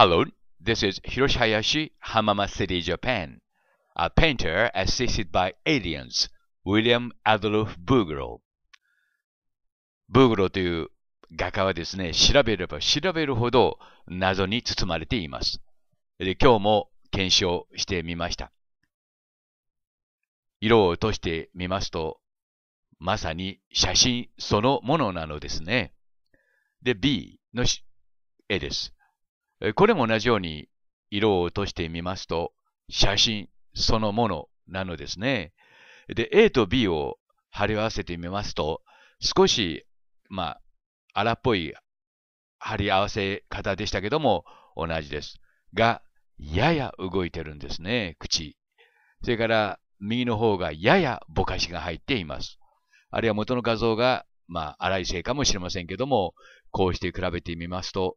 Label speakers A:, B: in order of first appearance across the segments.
A: Hello, this is Hiroshi Hayashi, Hamama City, Japan. A painter assisted by aliens, William Adolf b u g r o w ブー r o という画家はですね、調べれば調べるほど謎に包まれています。で今日も検証してみました。色を落としてみますと、まさに写真そのものなのですね。で、B の絵です。これも同じように色を落としてみますと、写真そのものなのですね。で、A と B を貼り合わせてみますと、少し、まあ、荒っぽい貼り合わせ方でしたけども、同じです。が、やや動いてるんですね、口。それから、右の方がややぼかしが入っています。あるいは元の画像が、まあ、荒いせいかもしれませんけども、こうして比べてみますと、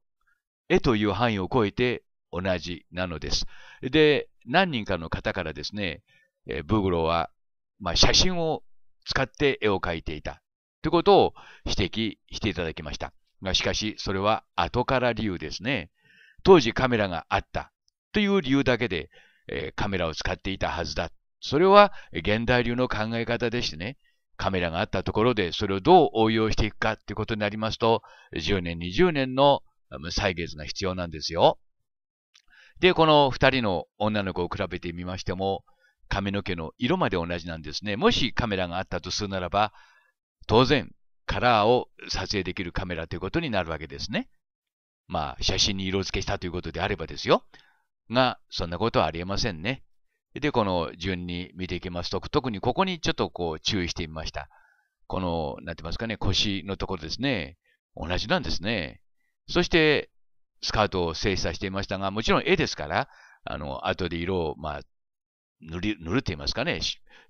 A: 絵という範囲を超えて同じなのです。で、何人かの方からですね、えー、ブーグローは、まあ、写真を使って絵を描いていたということを指摘していただきました。が、しかし、それは後から理由ですね。当時カメラがあったという理由だけで、えー、カメラを使っていたはずだ。それは現代流の考え方でしてね、カメラがあったところでそれをどう応用していくかということになりますと、10年、20年の無歳月が必要なんですよ。で、この二人の女の子を比べてみましても、髪の毛の色まで同じなんですね。もしカメラがあったとするならば、当然、カラーを撮影できるカメラということになるわけですね。まあ、写真に色付けしたということであればですよ。が、そんなことはありえませんね。で、この順に見ていきますと、特にここにちょっとこう注意してみました。この、なんて言いますかね、腰のところですね。同じなんですね。そして、スカートを精査していましたが、もちろん絵ですから、あの、後で色を、まあ、塗り、塗るって言いますかね、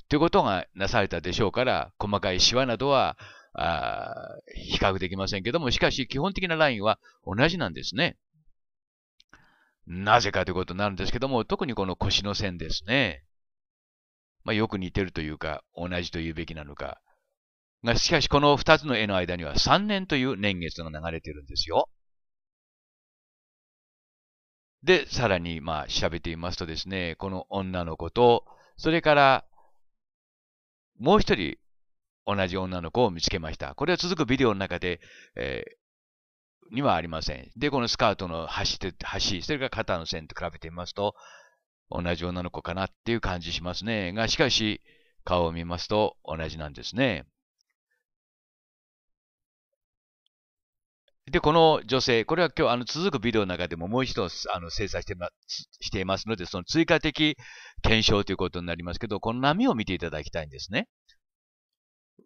A: ということがなされたでしょうから、細かいシワなどは、あ比較できませんけども、しかし基本的なラインは同じなんですね。なぜかということになるんですけども、特にこの腰の線ですね。まあ、よく似てるというか、同じと言うべきなのか。が、しかしこの2つの絵の間には3年という年月が流れてるんですよ。で、さらに、まあ、調べていますとですね、この女の子と、それから、もう一人、同じ女の子を見つけました。これは続くビデオの中で、えー、にはありません。で、このスカートの端で、端、それから肩の線と比べてみますと、同じ女の子かなっていう感じしますね。が、しかし、顔を見ますと同じなんですね。で、この女性、これは今日あの続くビデオの中でももう一度あの精査して,、ま、していますので、その追加的検証ということになりますけど、この波を見ていただきたいんですね。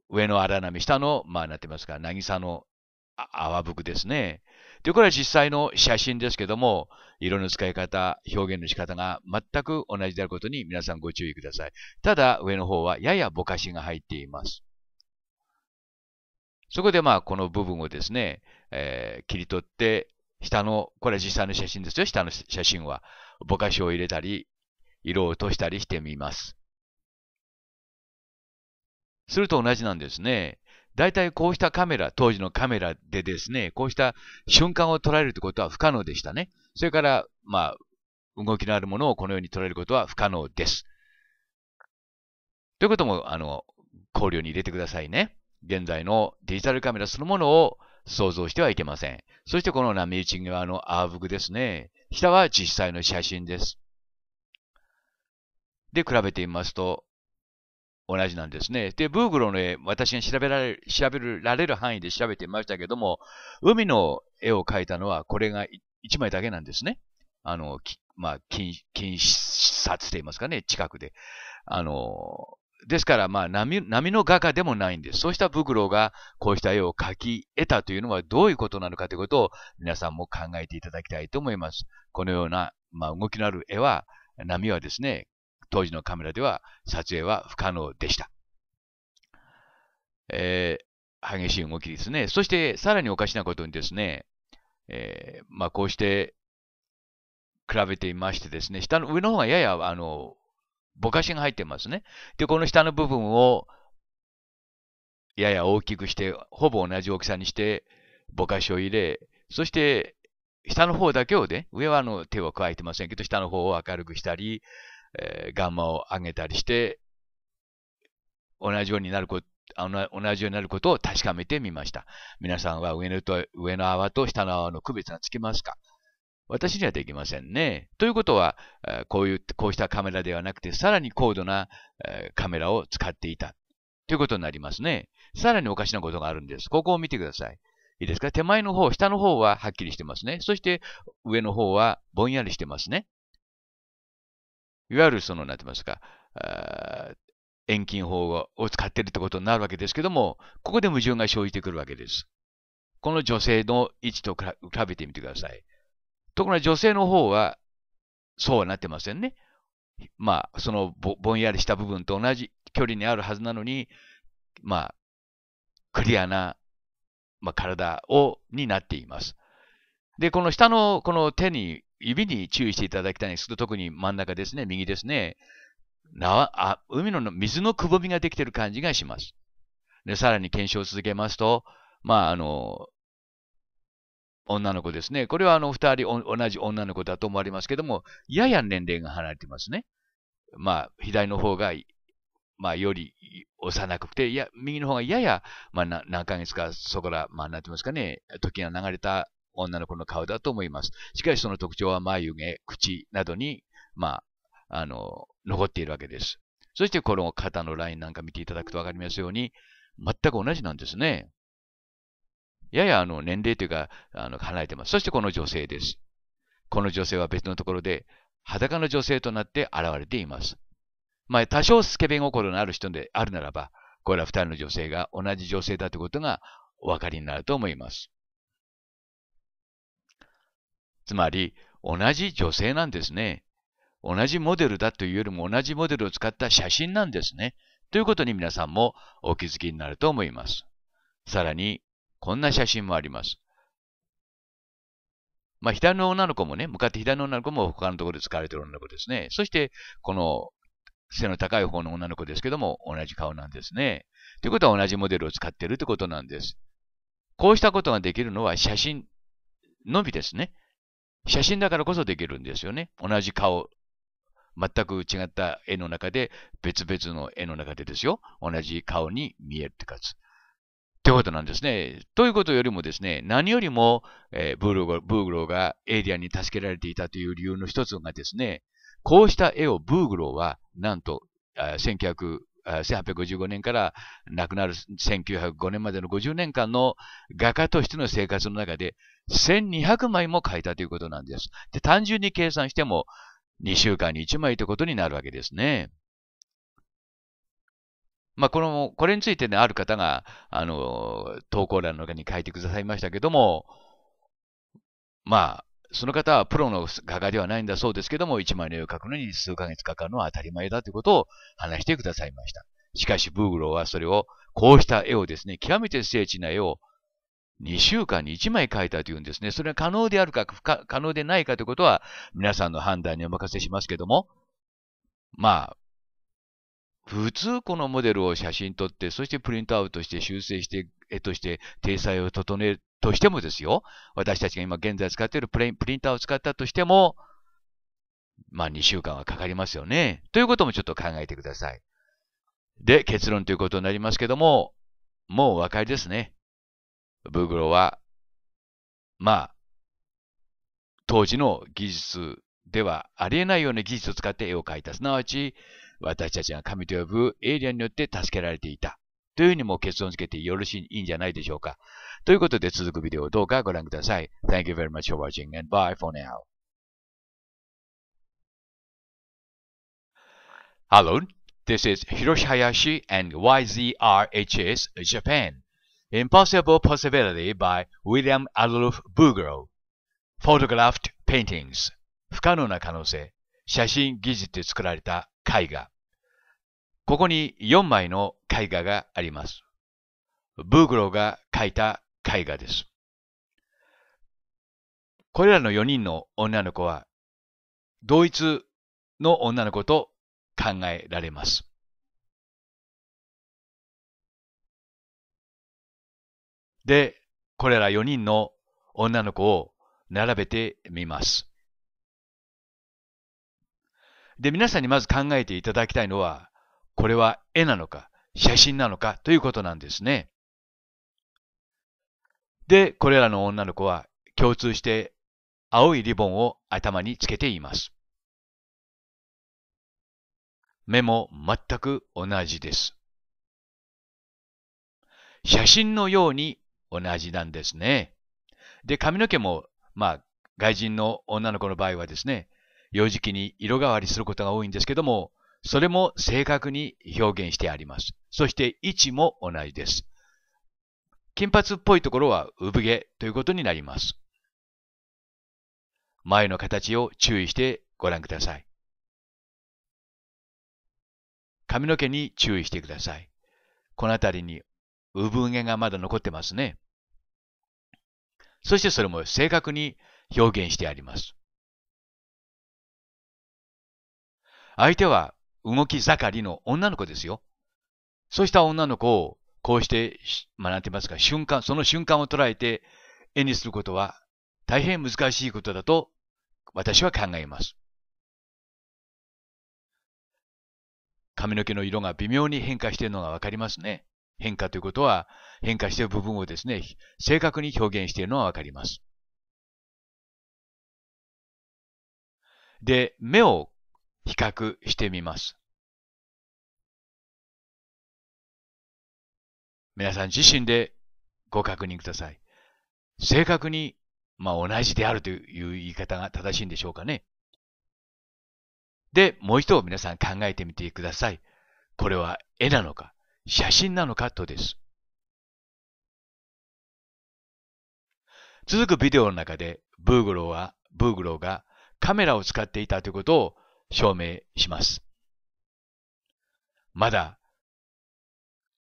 A: 上の荒波、下の、まあなってますか、渚の泡吹くですね。で、これは実際の写真ですけども、色の使い方、表現の仕方が全く同じであることに皆さんご注意ください。ただ、上の方はややぼかしが入っています。そこでまあこの部分をですね、えー、切り取って、下の、これは実際の写真ですよ、下の写真は。ぼかしを入れたり、色を落としたりしてみます。すると同じなんですね。大体こうしたカメラ、当時のカメラでですね、こうした瞬間を捉えるということは不可能でしたね。それから、まあ、動きのあるものをこのように捉えることは不可能です。ということも、あの、考慮に入れてくださいね。現在のデジタルカメラそのものを想像してはいけません。そしてこの波打ち側のアーブグですね。下は実際の写真です。で、比べてみますと、同じなんですね。で、ブーグロの絵、私が調べられる、調べられる範囲で調べてみましたけども、海の絵を描いたのはこれが1枚だけなんですね。あの、まあ、禁、禁察といいますかね、近くで。あの、ですから、まあ波、波の画家でもないんです。そうした袋がこうした絵を描き得たというのはどういうことなのかということを皆さんも考えていただきたいと思います。このような、まあ、動きのある絵は、波はですね、当時のカメラでは撮影は不可能でした。えー、激しい動きですね。そしてさらにおかしなことにですね、えー、まあ、こうして比べていましてですね、下の上の方がややあのぼかしが入ってますね。で、この下の部分をやや大きくして、ほぼ同じ大きさにして、ぼかしを入れ、そして、下の方だけをね、上はあの手を加えてませんけど、下の方を明るくしたり、えー、ガンマを上げたりして、同じようになること、同じようになることを確かめてみました。皆さんは上のと上の泡と下の泡の区別がつきますか私にはできませんね。ということは、こういう、こうしたカメラではなくて、さらに高度なカメラを使っていた。ということになりますね。さらにおかしなことがあるんです。ここを見てください。いいですか手前の方、下の方ははっきりしてますね。そして、上の方はぼんやりしてますね。いわゆるその、なんて言いますか、遠近法を使っているということになるわけですけども、ここで矛盾が生じてくるわけです。この女性の位置と比べてみてください。ところが女性の方は、そうはなってませんね。まあ、そのぼぼんやりした部分と同じ距離にあるはずなのに、まあ、クリアな、まあ、体を、になっています。で、この下の、この手に、指に注意していただきたいんですけど、特に真ん中ですね、右ですね。なあ海の水のくぼみができている感じがします。で、さらに検証を続けますと、まあ、あの、女の子ですね。これはあの二人同じ女の子だと思われますけども、やや年齢が離れてますね。まあ、左の方が、まあ、より幼くて、や右の方がやや、まあ、何ヶ月かそこら、まあ、なんて言いますかね、時が流れた女の子の顔だと思います。しかしその特徴は眉毛、口などに、まあ、あの、残っているわけです。そしてこの肩のラインなんか見ていただくとわかりますように、全く同じなんですね。ややあの年齢というか、あの離れてます。そしてこの女性です。この女性は別のところで、裸の女性となって現れています。まあ、多少スケベ心のある人であるならば、これは二人の女性が同じ女性だということがお分かりになると思います。つまり、同じ女性なんですね。同じモデルだというよりも同じモデルを使った写真なんですね。ということに皆さんもお気づきになると思います。さらに、こんな写真もあります。まあ、左の女の子もね、向かって左の女の子も他のところで使われている女の子ですね。そして、この背の高い方の女の子ですけども、同じ顔なんですね。ということは同じモデルを使っているということなんです。こうしたことができるのは写真のみですね。写真だからこそできるんですよね。同じ顔、全く違った絵の中で、別々の絵の中でですよ。同じ顔に見えるってかつ。ってことなんですね。ということよりもですね、何よりも、えー、ブーグロブーグロがエイリアンに助けられていたという理由の一つがですね、こうした絵をブーグローは、なんと、1855年から亡くなる1905年までの50年間の画家としての生活の中で1200枚も描いたということなんです。で単純に計算しても2週間に1枚ということになるわけですね。まあ、この、これについてね、ある方が、あの、投稿欄の中に書いてくださいましたけども、まあ、その方はプロの画家ではないんだそうですけども、一枚の絵を描くのに数ヶ月かかるのは当たり前だということを話してくださいました。しかし、ブーグローはそれを、こうした絵をですね、極めて精緻な絵を2週間に1枚描いたというんですね。それは可能であるか可能でないかということは、皆さんの判断にお任せしますけども、まあ、普通このモデルを写真撮って、そしてプリントアウトして修正して、絵として体裁を整えるとしてもですよ、私たちが今現在使っているプリンターを使ったとしても、まあ2週間はかかりますよね。ということもちょっと考えてください。で、結論ということになりますけども、もうお分かりですね。ブグロは、まあ、当時の技術ではありえないような技術を使って絵を描いた。すなわち、私たちが神と呼ぶエイリアンによって助けられていた。というふうにも結論付けてよろしい、い
B: いんじゃないでしょうか。ということで続くビデオをどうかご覧ください。Thank you very much for watching and bye for now. Hello, this is Hiroshi Hayashi and YZRHS Japan.
A: Impossible Possibility by William Adolf Bugro. Photographed Paintings. 不可能な可能性。写真技術で作られた絵画。ここに4枚の絵画があります。ブーグローが描いた絵画です。これらの4人
B: の女の子は、同一の女の子と考えられます。で、これら4人の女の子を並べて
A: みます。で、皆さんにまず考えていただきたいのは、これは絵なのか、写真なのかということなんですね。
B: で、これらの女の子は共通して青いリボンを頭につけています。目も全く同じです。写真
A: のように同じなんですね。で、髪の毛も、まあ、外人の女の子の場合はですね、幼児期に色変わりすることが多いんですけども、それも正確に表現してあります。そして位置も同じです。
B: 金髪っぽいところは産毛ということになります。前の形を注意してご覧ください。
A: 髪の毛に注意してください。この辺りに産毛がまだ
B: 残ってますね。そしてそれも正確に表現してあります。相手は動
A: き盛りの女の子ですよ。そうした女の子を、こうして、まあ、なんて言いますか、瞬間、その瞬間を捉えて、絵にすることは、大変難しいことだと、私は考えます。髪の毛の色が微妙に変化しているのがわかりますね。変化ということは、変化している部分をですね、正確に表現しているのはわかります。
B: で、目を比較してみます。皆さん自身でご確認ください。正確に、まあ、同じであるという言
A: い方が正しいんでしょうかね。で、もう一度皆さん考えてみてください。これは絵なのか、写真なのかとです。続くビデオの中で、ブーグローは、ブーグローがカメラを使っていたということを証明します。
B: まだ、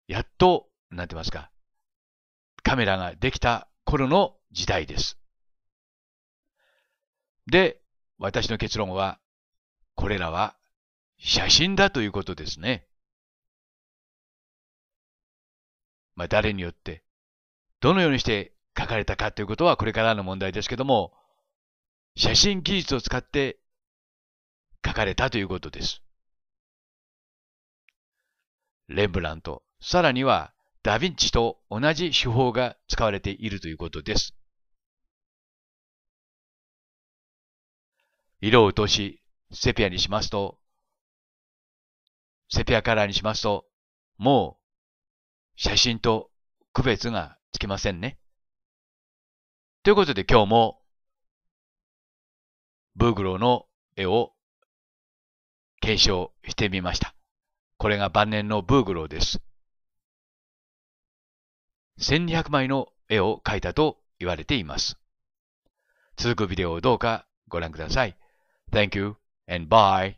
B: やっと、なんて言いますか、カメラができた頃の時代です。で、私の結論は、これらは写真だということですね。まあ、誰によって、どのようにして書かれたかということはこれからの問題ですけども、
A: 写真技術を使って書かれたということです。
B: レンブラント、さらにはダヴィンチと同じ手法が使われているということです。色を落とし、セピアにしますと、セピアカラーにしますと、もう写真と区別がつきませんね。ということで今日も、ブーグローの絵を継承してみました。これが晩年のブーグローです。
A: 1200枚の絵を描いたと言われています。続くビデオをどうか
B: ご覧ください。Thank you and bye.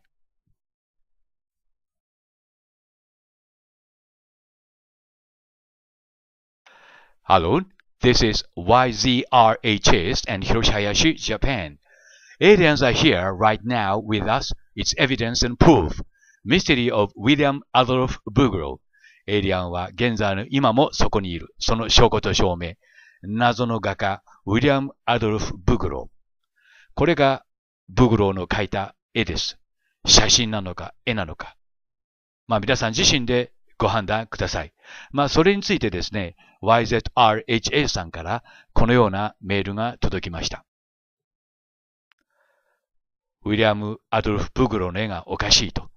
B: Hello, this is YZRHS and Hiroshayashi, Japan.
A: Aliens are here right now with us. It's evidence and proof. Mystery of William Adolf b エイリアンは現在の今もそこにいる。その証拠と証明。謎の画家、ウィリアム・アドルフ・ブグロー。これがブグローの描いた絵です。写真なのか絵なのか。まあ皆さん自身でご判断ください。まあそれについてですね、YZRHA さんからこのようなメールが届きました。ウィリアム・アドルフ・ブグロの絵がおかしいと、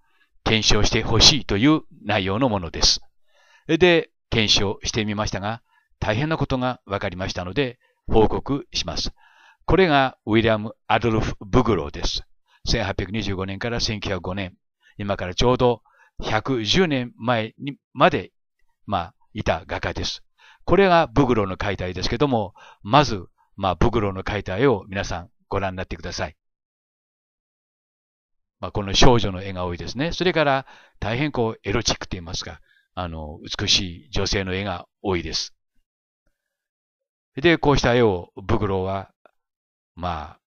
A: 検証してほしいという内容のものです。で、検証してみましたが、大変なことが分かりましたので、報告します。これがウィリアム・アドルフ・ブグロです。1825年から1905年、今からちょうど110年前にまで、まあ、いた画家です。これがブグローの解体ですけども、まず、まあ、ブグローの解体を皆さんご覧になってください。まあ、この少女の絵が多いですね。それから大変こうエロチックと言いますか、あの、美しい女性の絵が多いです。で、こうした絵をブクロは、まあ、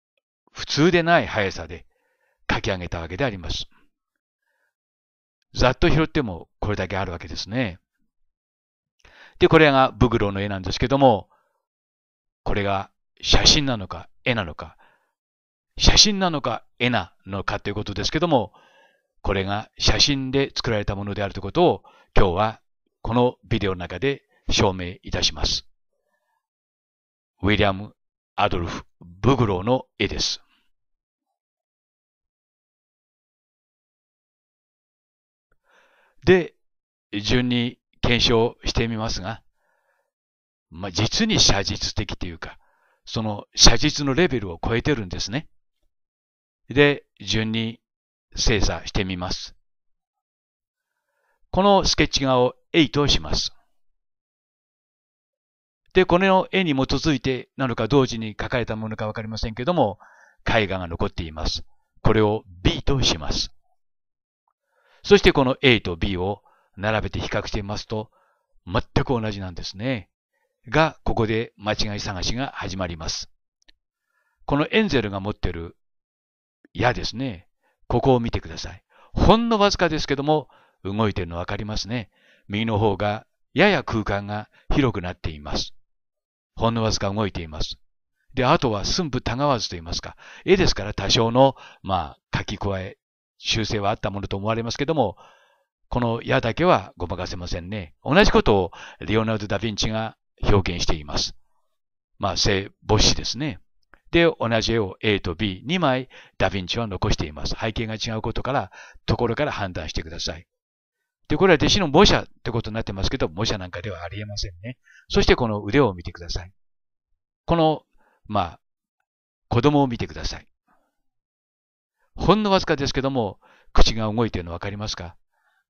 A: 普通でない速さで描き上げたわけであります。ざっと拾ってもこれだけあるわけですね。で、これがブクロの絵なんですけども、これが写真なのか絵なのか、写真なのか絵なのかということですけども、これが写真で作られたものであるということを今日はこのビデオの中で証明いたしま
B: す。ウィリアム・アドルフ・ブグローの絵です。で、順に検証してみますが、
A: まあ、実に写実的というか、その写実のレベルを超えてるんですね。
B: で、順に精査してみます。このスケッチ画を A とします。
A: で、この絵に基づいてなのか同時に書かれたものかわかりませんけども、絵画が残っています。これを B とします。そしてこの A と B を並べて比較してみますと、全く同じなんですね。が、ここで間違い探しが始まります。このエンゼルが持っている矢ですね。ここを見てください。ほんのわずかですけども、動いてるのわかりますね。右の方が、やや空間が広くなっています。ほんのわずか動いています。で、あとは寸分たがわずと言いますか、絵ですから多少の、まあ、書き加え、修正はあったものと思われますけども、この矢だけはごまかせませんね。同じことをレオナルド・ダ・ヴィンチが表現しています。まあ、聖母子ですね。で、同じ絵を A と B2 枚ダヴィンチは残しています。背景が違うことから、ところから判断してください。で、これは弟子の模写ってことになってますけど、模写なんかではありえませんね。そしてこの腕を見てください。この、まあ、子供を見てください。ほんのわずかですけども、口が動いているの分かりますか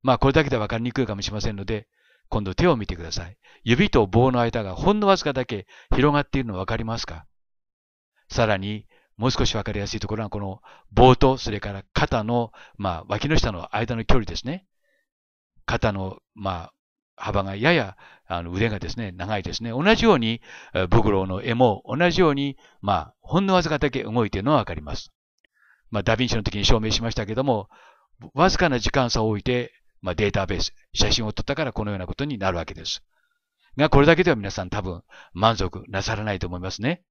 A: まあ、これだけでは分かりにくいかもしれませんので、今度手を見てください。指と棒の間がほんのわずかだけ広がっているの分かりますかさらに、もう少し分かりやすいところは、この棒と、それから肩の、まあ、脇の下の間の距離ですね。肩の、まあ、幅がやや、あの、腕がですね、長いですね。同じように、ブクロウの絵も同じように、まあ、ほんのわずかだけ動いているのは分かります。まあ、ダヴィンチの時に証明しましたけども、わずかな時間差を置いて、まあ、データベース、写真を撮ったからこのようなことになるわけです。が、これだけでは皆さん多分満足なさらないと思いますね。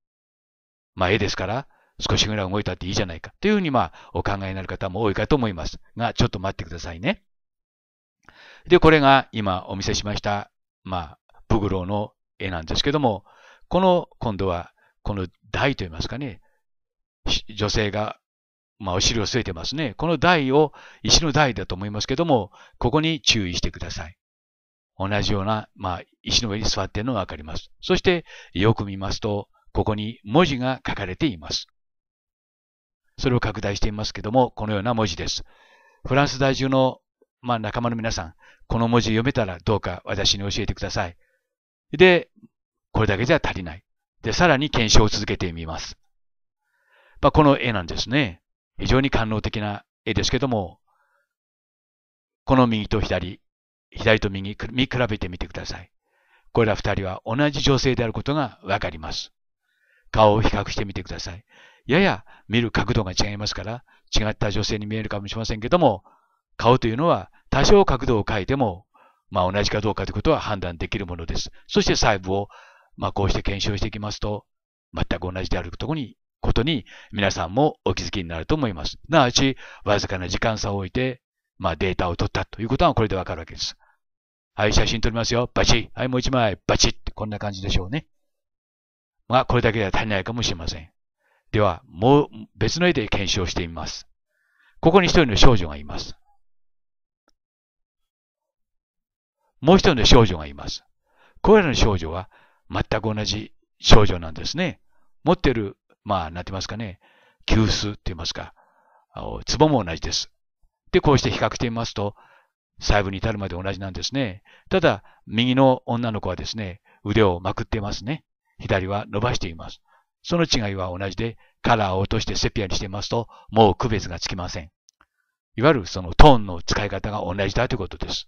A: まあ、絵ですから、少しぐらい動いたっていいじゃないか。というふうに、まあ、お考えになる方も多いかと思います。が、ちょっと待ってくださいね。で、これが今お見せしました、まあ、ブグロの絵なんですけども、この、今度は、この台といいますかね、女性が、まあ、お尻を据えてますね。この台を、石の台だと思いますけども、ここに注意してください。同じような、まあ、石の上に座っているのがわかります。そして、よく見ますと、ここに文字が書かれています。それを拡大していますけども、このような文字です。フランス在住の、まあ、仲間の皆さん、この文字読めたらどうか私に教えてください。で、これだけじゃ足りない。で、さらに検証を続けてみます。まあ、この絵なんですね。非常に官能的な絵ですけども、この右と左、左と右、見比べてみてください。これら二人は同じ女性であることがわかります。顔を比較してみてください。やや見る角度が違いますから、違った女性に見えるかもしれませんけども、顔というのは多少角度を変えても、まあ、同じかどうかということは判断できるものです。そして細部を、まあ、こうして検証していきますと、全く同じであることに、ことに皆さんもお気づきになると思います。すなわち、わずかな時間差を置いて、まあ、データを取ったということはこれでわかるわけです。はい、写真撮りますよ。バチッ。はい、もう一枚。バチッ。こんな感じでしょうね。まあ、これだけでは足りないかもしれません。では、もう別の絵で検証してみます。ここに一人の少女がいます。もう一人の少女がいます。これらの少女は全く同じ少女なんですね。持ってる、まあ、なんて言いますかね、急須って言いますか、ツボも同じです。で、こうして比較してみますと、細部に至るまで同じなんですね。ただ、右の女の子はですね、腕をまくってますね。左は伸ばしています。その違いは同じで、カラーを落としてセピアにしていますと、もう区別がつきません。いわゆるそのトーンの使い方が同じだということです。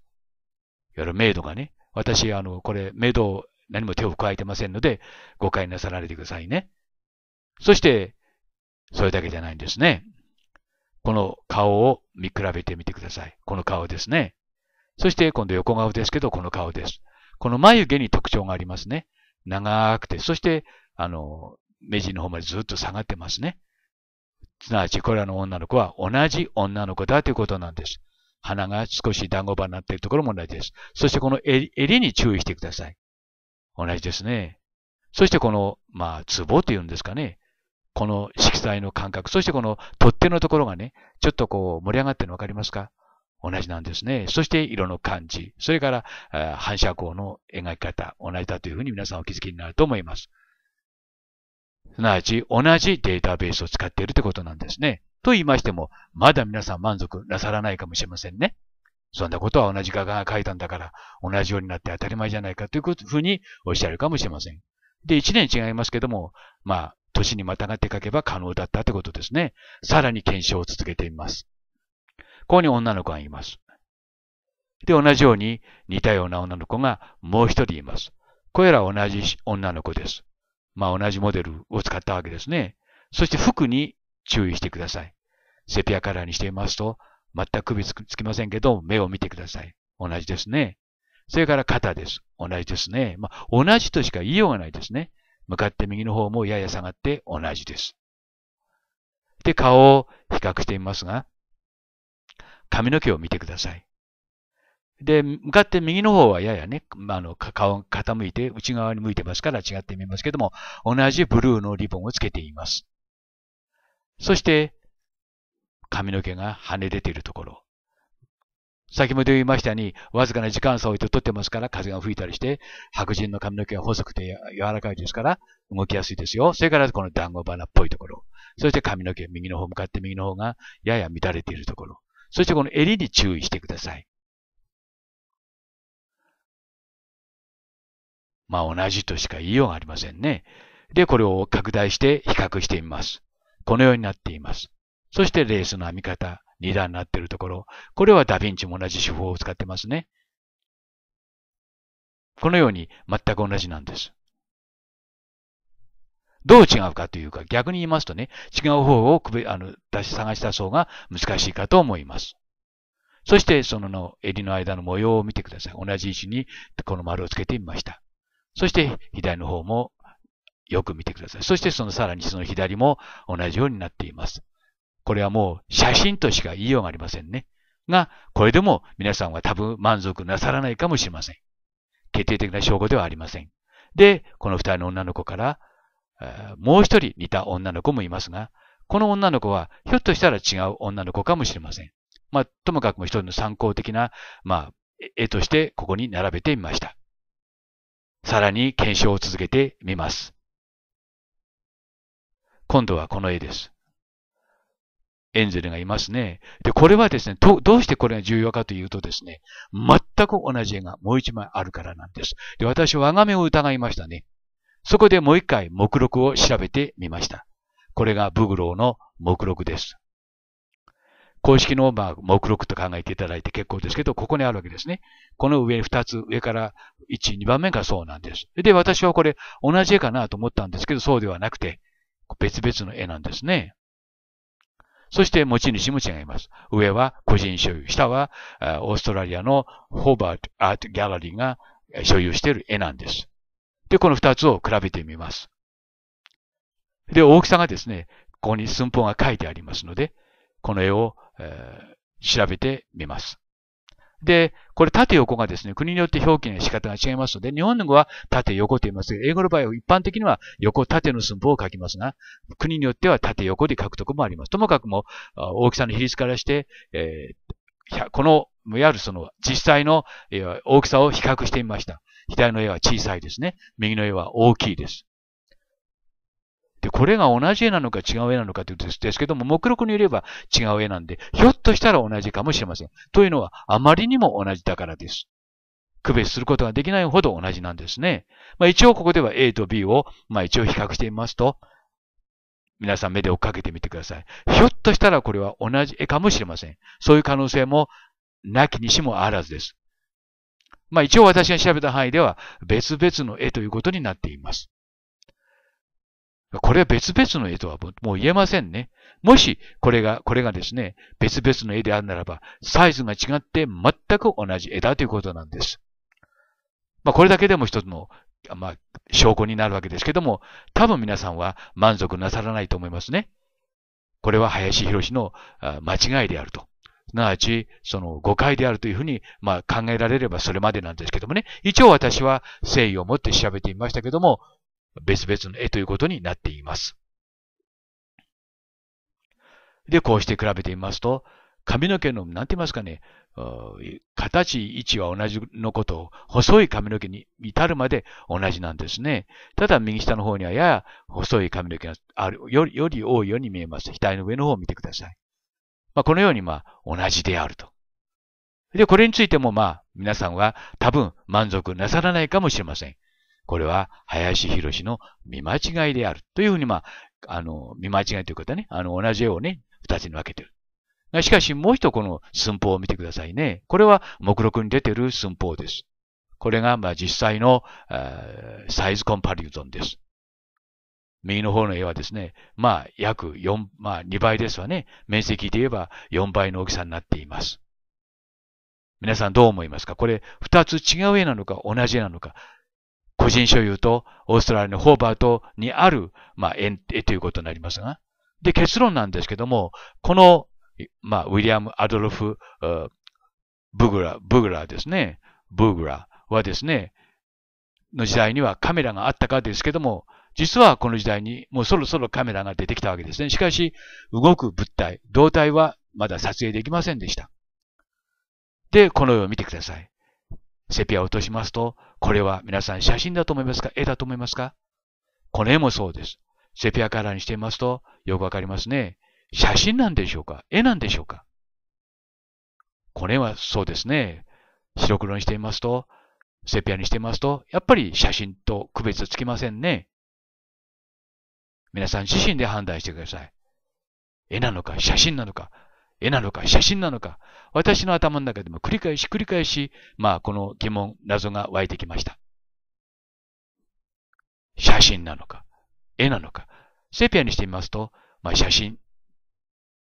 A: いわゆる明度がね、私、あの、これ、メドを何も手を加えてませんので、誤解なさられてくださいね。そして、それだけじゃないんですね。この顔を見比べてみてください。この顔ですね。そして今度横顔ですけど、この顔です。この眉毛に特徴がありますね。長くて、そして、あの、目地の方までずっと下がってますね。すなわち、これらの女の子は同じ女の子だということなんです。鼻が少し団子場になっているところも同じです。そしてこの襟に注意してください。同じですね。そしてこの、まあ、ツボというんですかね。この色彩の感覚、そしてこの取っ手のところがね、ちょっとこう盛り上がってるの分かりますか同じなんですね。そして色の感じ、それから反射光の描き方、同じだというふうに皆さんお気づきになると思います。すなわち、同じデータベースを使っているということなんですね。と言いましても、まだ皆さん満足なさらないかもしれませんね。そんなことは同じ画家が書いたんだから、同じようになって当たり前じゃないかというふうにおっしゃるかもしれません。で、一年違いますけども、まあ、年にまたがって書けば可能だったということですね。さらに検証を続けてみます。ここに女の子がいます。で、同じように似たような女の子がもう一人います。これらは同じ女の子です。まあ同じモデルを使ったわけですね。そして服に注意してください。セピアカラーにしていますと、全く首つきませんけど、目を見てください。同じですね。それから肩です。同じですね。まあ、同じとしか言いようがないですね。向かって右の方もやや下がって同じです。で、顔を比較してみますが、髪の毛を見てください。で、向かって右の方はややね、まあ、あの、顔傾いて内側に向いてますから違ってみますけども、同じブルーのリボンをつけています。そして、髪の毛が跳ね出ているところ。先ほど言いましたように、わずかな時間差を置いて撮ってますから、風が吹いたりして、白人の髪の毛は細くて柔らかいですから、動きやすいですよ。それからこの団子花っぽいところ。そして髪の毛、右
B: の方向かって右の方がやや乱れているところ。そしてこの襟に注意してください。まあ同じとしか
A: 言いようがありませんね。で、これを拡大して比較してみます。このようになっています。そしてレースの編み方、2段になっているところ。これはダヴィンチも同じ手法を使ってますね。このように全く同じなんです。どう違うかというか、逆に言いますとね、違う方をくべ、あの、出し、探した方が難しいかと思います。そして、そのの襟の間の模様を見てください。同じ位置にこの丸をつけてみました。そして、左の方もよく見てください。そして、そのさらにその左も同じようになっています。これはもう写真としか言いようがありませんね。が、これでも皆さんは多分満足なさらないかもしれません。決定的な証拠ではありません。で、この二人の女の子から、もう一人似た女の子もいますが、この女の子はひょっとしたら違う女の子かもしれません。まあ、ともかくも一人の参考的な、まあ、絵としてここに並べてみました。さらに検証を続けてみます。今度はこの絵です。エンゼルがいますね。で、これはですね、どうしてこれが重要かというとですね、全く同じ絵がもう一枚あるからなんです。で、私は我が目を疑いましたね。そこでもう一回目録を調べてみました。これがブグローの目録です。公式の、まあ、目録と考えていただいて結構ですけど、ここにあるわけですね。この上につ、上から一、二番目がそうなんです。で、私はこれ同じ絵かなと思ったんですけど、そうではなくて、別々の絵なんですね。そして持ち主も違います。上は個人所有、下はオーストラリアのホーバートアートギャラリーが所有している絵なんです。で、この2つを比べてみます。で、大きさがですね、ここに寸法が書いてありますので、この絵を、えー、調べてみます。で、これ縦横がですね、国によって表記の仕方が違いますので、日本の語は縦横と言いますが、英語の場合は一般的には横縦の寸法を書きますが、国によっては縦横で書くとこもあります。ともかくも、大きさの比率からして、えー、この、いわゆるその実際の大きさを比較してみました。左の絵は小さいですね。右の絵は大きいです。で、これが同じ絵なのか違う絵なのかというとですけども、目録によれば違う絵なんで、ひょっとしたら同じかもしれません。というのは、あまりにも同じだからです。区別することができないほど同じなんですね。まあ、一応ここでは A と B を、まあ、一応比較してみますと、皆さん目で追っかけてみてください。ひょっとしたらこれは同じ絵かもしれません。そういう可能性もなきにしもあらずです。まあ一応私が調べた範囲では別々の絵ということになっています。これは別々の絵とはもう言えませんね。もしこれが、これがですね、別々の絵であるならば、サイズが違って全く同じ絵だということなんです。まあこれだけでも一つの、まあ、証拠になるわけですけども、多分皆さんは満足なさらないと思いますね。これは林博の間違いであると。すなわち、その誤解であるというふうに、まあ、考えられればそれまでなんですけどもね。一応私は誠意を持って調べてみましたけども、別々の絵ということになっています。で、こうして比べてみますと、髪の毛の、なんて言いますかね、形、位置は同じのことを、細い髪の毛に至るまで同じなんですね。ただ右下の方にはやや細い髪の毛があるよりより多いように見えます。額の上の方を見てください。まあ、このようにまあ同じであると。で、これについてもまあ皆さんは多分満足なさらないかもしれません。これは林博士の見間違いである。というふうにまあ、あの、見間違いというか、ね、あの同じ絵をね、二つに分けてる。しかしもう一この寸法を見てくださいね。これは目録に出てる寸法です。これがまあ実際のサイズコンパリューゾンです。右の方の絵はですね、まあ約4、まあ2倍ですわね。面積で言えば4倍の大きさになっています。皆さんどう思いますかこれ2つ違う絵なのか同じ絵なのか個人所有とオーストラリアのホーバートにある、まあ、絵ということになりますが。で、結論なんですけども、この、まあ、ウィリアム・アドルフ・ブグラ、ブグラですね。ブグラはですね、の時代にはカメラがあったかですけども、実はこの時代にもうそろそろカメラが出てきたわけですね。しかし、動く物体、動体はまだ撮影できませんでした。で、この絵を見てください。セピアを落としますと、これは皆さん写真だと思いますか絵だと思いますかこの絵もそうです。セピアカラーにしてみますと、よくわかりますね。写真なんでしょうか絵なんでしょうかこれはそうですね。白黒にしてみますと、セピアにしてみますと、やっぱり写真と区別つきませんね。皆さん自身で判断してください。絵なのか写真なのか、絵なのか写真なのか、私の頭の中でも繰り返し繰り返し、まあこの疑問、謎が湧いてきました。写真なのか、絵なのか。セピアにしてみますと、まあ写真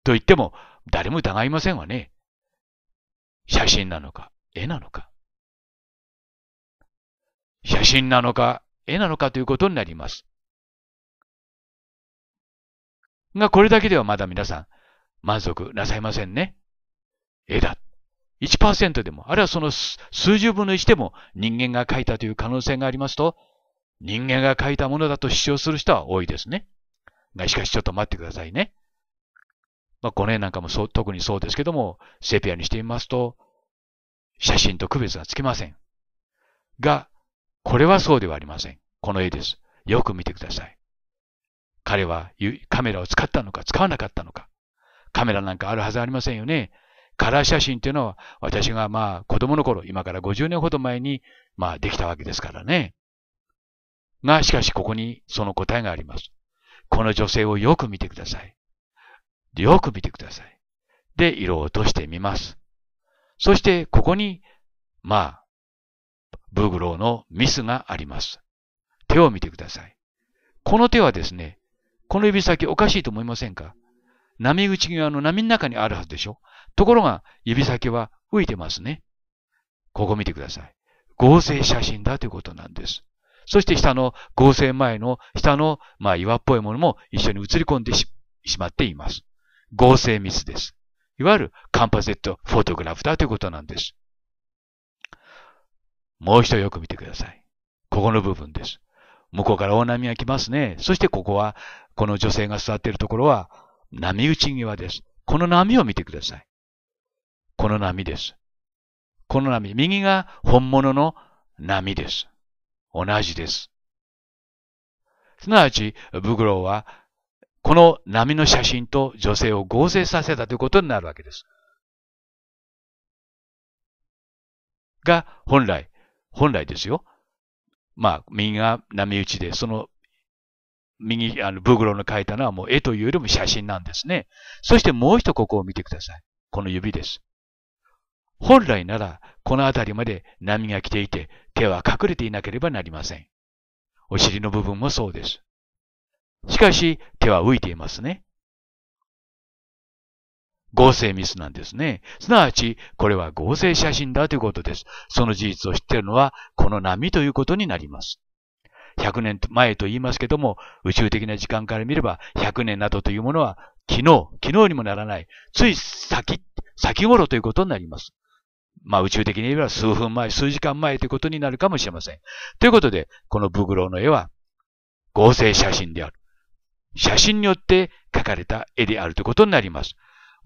A: と言っても誰も疑いませんわね。写真なのか、
B: 絵なのか。写真なのか、絵なのかということになります。が、これだけではまだ皆
A: さん、満足なさいませんね。絵だ。1%でも、あるいはその数十分の1でも人間が描いたという可能性がありますと、人間が描いたものだと主張する人は多いですね。が、しかしちょっと待ってくださいね。まあ、この絵なんかもそう、特にそうですけども、セピアにしてみますと、写真と区別がつきません。が、これはそうではありません。この絵です。よく見てください。彼はカメラを使ったのか使わなかったのか。カメラなんかあるはずありませんよね。カラー写真っていうのは私がまあ子供の頃、今から50年ほど前にまあできたわけですからね。が、しかしここにその答えがあります。この女性をよく見てください。よく見てください。で、色を落としてみます。そしてここに、まあ、ブーグローのミスがあります。手を見てください。この手はですね、この指先おかしいと思いませんか波口際の波の中にあるはずでしょところが指先は浮いてますね。ここ見てください。合成写真だということなんです。そして下の合成前の下の、まあ、岩っぽいものも一緒に映り込んでしまっています。合成ミスです。いわゆるカンパゼットフォトグラフだということなんです。もう一度よく見てください。ここの部分です。向こうから大波が来ますね。そしてここは、この女性が座っているところは、波打ち際です。この波を見てください。この波です。この波、右が本物の波です。同じです。すなわち、ブグロは、この波の写真と女性を
B: 合成させたということになるわけです。が、本来、本来ですよ。まあ、右が波打ちで、
A: その右、あの、ブグロの描いたのはもう絵というよりも写真なんですね。そしてもう一度ここを見てください。この指です。本来なら、この辺りまで波が来ていて、手は隠れていなければなりません。お尻の部分もそうです。しかし、手は浮いていますね。合成ミスなんですね。すなわち、これは合成写真だということです。その事実を知っているのは、この波ということになります。100年前と言いますけども、宇宙的な時間から見れば、100年などというものは、昨日、昨日にもならない、つい先、先頃ということになります。まあ宇宙的に言えば数分前、数時間前ということになるかもしれません。ということで、このブグローの絵は合成写真である。写真によって描かれた絵であるということになります。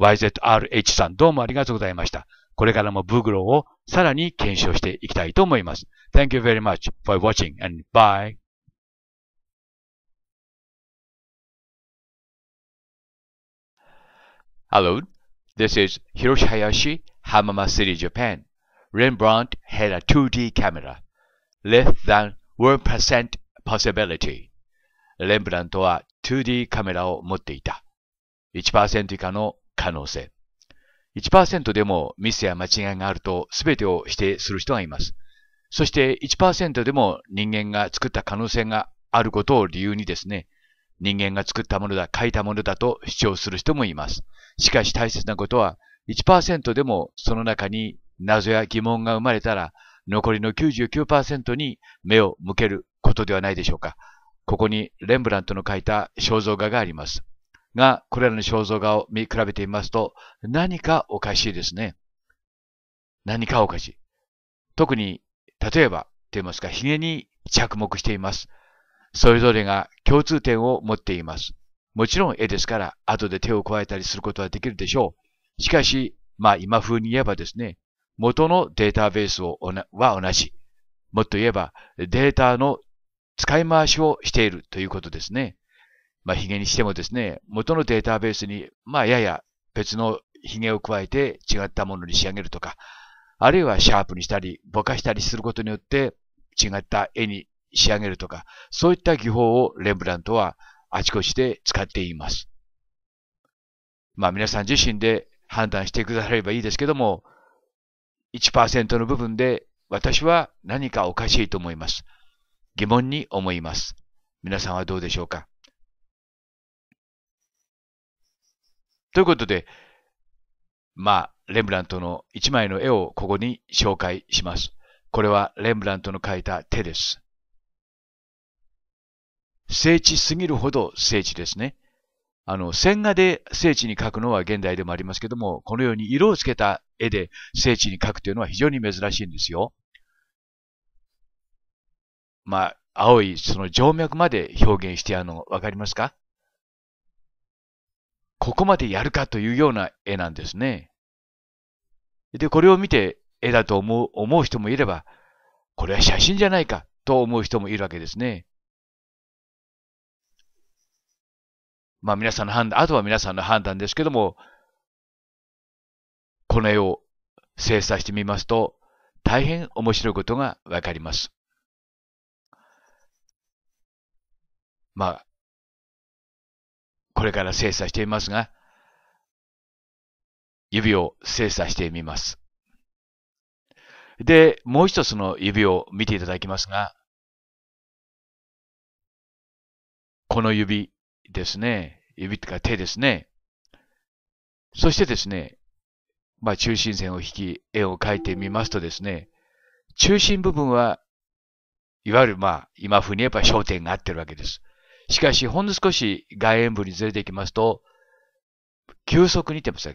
A: YZRH さん、どうもありがとうございました。これからもブグロをさら
B: に検証していきたいと思います。Thank you very much for watching and bye. Hello, this is Hiroshi Hayashi, Hamama City, Japan.
A: Rembrandt had a 2D camera. Less than 1% possibility. レンブラントは 2D カメラを持っていた。1%以下の可能性。1%でもミスや間違いがあると全てを否定する人がいます。そして1%でも人間が作った可能性があることを理由にですね、人間が作ったものだ、書いたものだと主張する人もいます。しかし大切なことは1%でもその中に謎や疑問が生まれたら残りの99%に目を向けることではないでしょうか。ここにレンブラントの書いた肖像画があります。が、これらの肖像画を見比べてみますと、何かおかしいですね。何かおかしい。特に、例えば、と言いますか、髭に着目しています。それぞれが共通点を持っています。もちろん絵ですから、後で手を加えたりすることはできるでしょう。しかし、まあ今風に言えばですね、元のデータベースをは同じ。もっと言えば、データの使い回しをしているということですね。まあ、ヒゲにしてもですね、元のデータベースに、まあ、やや別のヒゲを加えて違ったものに仕上げるとか、あるいはシャープにしたり、ぼかしたりすることによって違った絵に仕上げるとか、そういった技法をレンブラントはあちこちで使っています。まあ皆さん自身で判断してくださればいいですけども、1%の部分で私は何かおかしいと思います。疑問に思います。皆さんはどうでしょうかということで、まあ、レンブラントの一枚の絵をここに紹介します。これはレンブラントの描いた手です。聖地すぎるほど聖地ですね。あの、線画で聖地に描くのは現代でもありますけども、このように色をつけた絵で聖地に描くというのは非常に珍しいんですよ。まあ、青いその静脈まで表現してあるの分かりますかここまでやるかというような絵なんですね。で、これを見て絵だと思う思う人もいれば、これは写真じゃないかと思う人もいるわけですね。
B: まあ皆さんの判断、あとは皆さんの判断ですけども、この絵を精査してみますと、大変面白いことがわかります。まあ、これから精査していますが、指を精査してみます。で、もう一つの指を見ていただきますが、
A: この指ですね。指ってか手ですね。そしてですね、まあ中心線を引き、円を描いてみますとですね、中心部分は、いわゆるまあ今風に言えば焦点が合ってるわけです。しかし、ほんの少し外縁部にずれていきますと、急速にてもさ、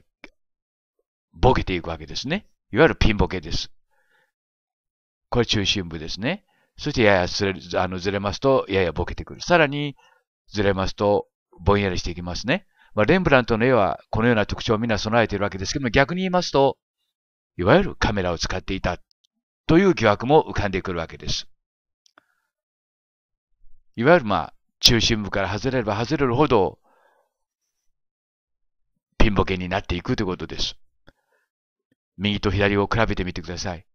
A: ボケていくわけですね。いわゆるピンボケです。これ中心部ですね。そしてややずれあのずれますと、ややボケてくる。さらにずれますと、ぼんやりしていきますね。まあ、レンブラントの絵はこのような特徴をみんな備えているわけですけども、逆に言いますと、いわゆるカメラを使っていたという疑惑も浮かんでくるわけです。いわゆるまあ、中心部から外れれば外れるほど、ピンボケになっていくということです。右と左を比べてみてください。